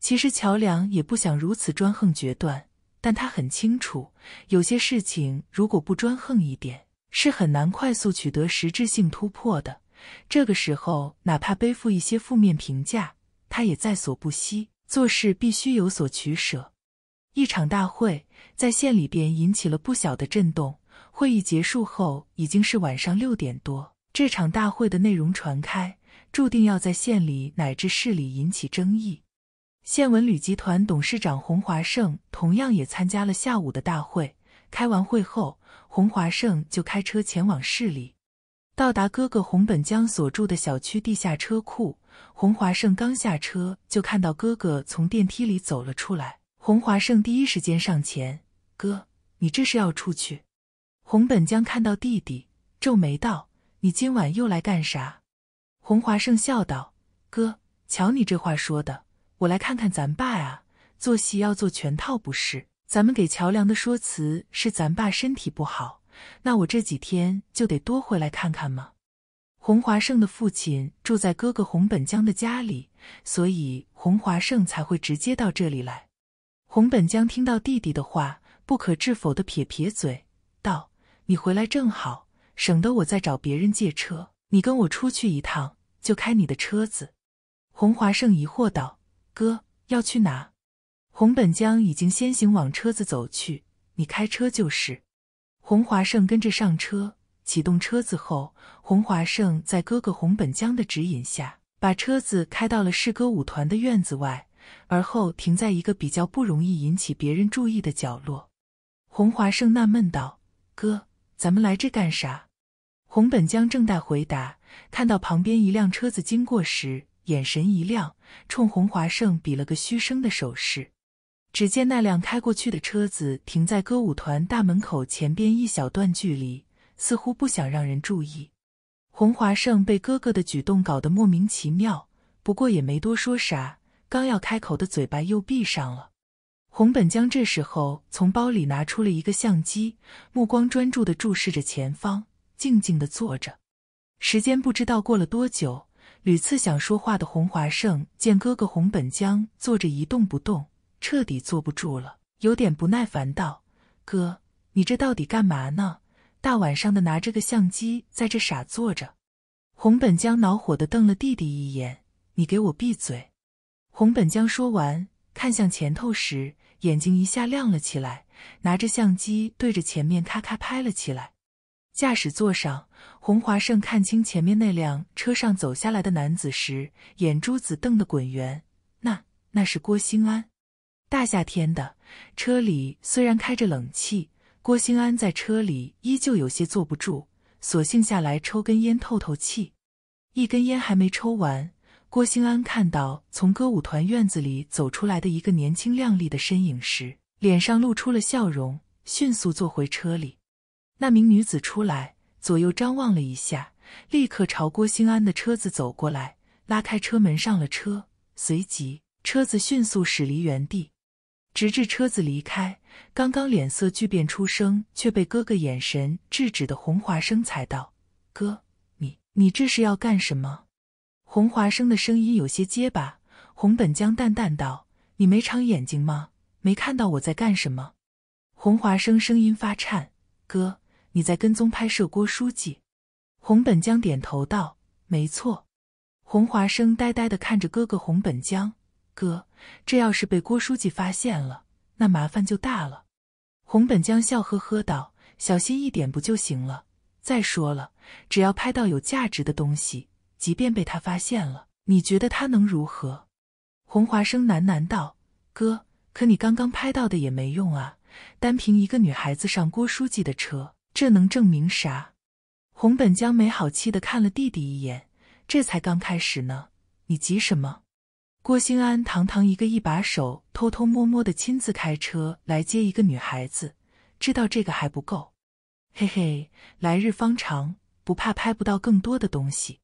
其实乔梁也不想如此专横决断。但他很清楚，有些事情如果不专横一点，是很难快速取得实质性突破的。这个时候，哪怕背负一些负面评价，他也在所不惜。做事必须有所取舍。一场大会在县里边引起了不小的震动。会议结束后，已经是晚上六点多。这场大会的内容传开，注定要在县里乃至市里引起争议。县文旅集团董事长洪华胜同样也参加了下午的大会。开完会后，洪华胜就开车前往市里。到达哥哥洪本江所住的小区地下车库，洪华胜刚下车就看到哥哥从电梯里走了出来。洪华胜第一时间上前：“哥，你这是要出去？”洪本江看到弟弟，皱眉道：“你今晚又来干啥？”洪华胜笑道：“哥，瞧你这话说的。”我来看看咱爸啊，做戏要做全套不是？咱们给乔梁的说辞是咱爸身体不好，那我这几天就得多回来看看吗？洪华胜的父亲住在哥哥洪本江的家里，所以洪华胜才会直接到这里来。洪本江听到弟弟的话，不可置否的撇撇嘴，道：“你回来正好，省得我再找别人借车。你跟我出去一趟，就开你的车子。”洪华胜疑惑道。哥要去哪？洪本江已经先行往车子走去，你开车就是。洪华胜跟着上车，启动车子后，洪华胜在哥哥洪本江的指引下，把车子开到了市歌舞团的院子外，而后停在一个比较不容易引起别人注意的角落。洪华胜纳闷道：“哥，咱们来这干啥？”洪本江正待回答，看到旁边一辆车子经过时。眼神一亮，冲洪华胜比了个嘘声的手势。只见那辆开过去的车子停在歌舞团大门口前边一小段距离，似乎不想让人注意。洪华胜被哥哥的举动搞得莫名其妙，不过也没多说啥，刚要开口的嘴巴又闭上了。洪本江这时候从包里拿出了一个相机，目光专注的注视着前方，静静的坐着。时间不知道过了多久。屡次想说话的洪华胜见哥哥洪本江坐着一动不动，彻底坐不住了，有点不耐烦道：“哥，你这到底干嘛呢？大晚上的拿着个相机在这傻坐着。”洪本江恼火的瞪了弟弟一眼：“你给我闭嘴！”洪本江说完，看向前头时，眼睛一下亮了起来，拿着相机对着前面咔咔拍了起来。驾驶座上，洪华盛看清前面那辆车上走下来的男子时，眼珠子瞪得滚圆。那，那是郭兴安。大夏天的，车里虽然开着冷气，郭兴安在车里依旧有些坐不住，索性下来抽根烟透透气。一根烟还没抽完，郭兴安看到从歌舞团院子里走出来的一个年轻靓丽的身影时，脸上露出了笑容，迅速坐回车里。那名女子出来，左右张望了一下，立刻朝郭兴安的车子走过来，拉开车门上了车，随即车子迅速驶离原地。直至车子离开，刚刚脸色巨变、出声却被哥哥眼神制止的洪华生才道：“哥，你你这是要干什么？”洪华生的声音有些结巴。洪本江淡淡道：“你没长眼睛吗？没看到我在干什么？”洪华生声音发颤：“哥。”你在跟踪拍摄郭书记，洪本江点头道：“没错。”洪华生呆呆的看着哥哥洪本江：“哥，这要是被郭书记发现了，那麻烦就大了。”洪本江笑呵呵道：“小心一点不就行了？再说了，只要拍到有价值的东西，即便被他发现了，你觉得他能如何？”洪华生喃喃道：“哥，可你刚刚拍到的也没用啊，单凭一个女孩子上郭书记的车。”这能证明啥？洪本江没好气的看了弟弟一眼。这才刚开始呢，你急什么？郭兴安堂堂一个一把手，偷偷摸摸的亲自开车来接一个女孩子，知道这个还不够。嘿嘿，来日方长，不怕拍不到更多的东西。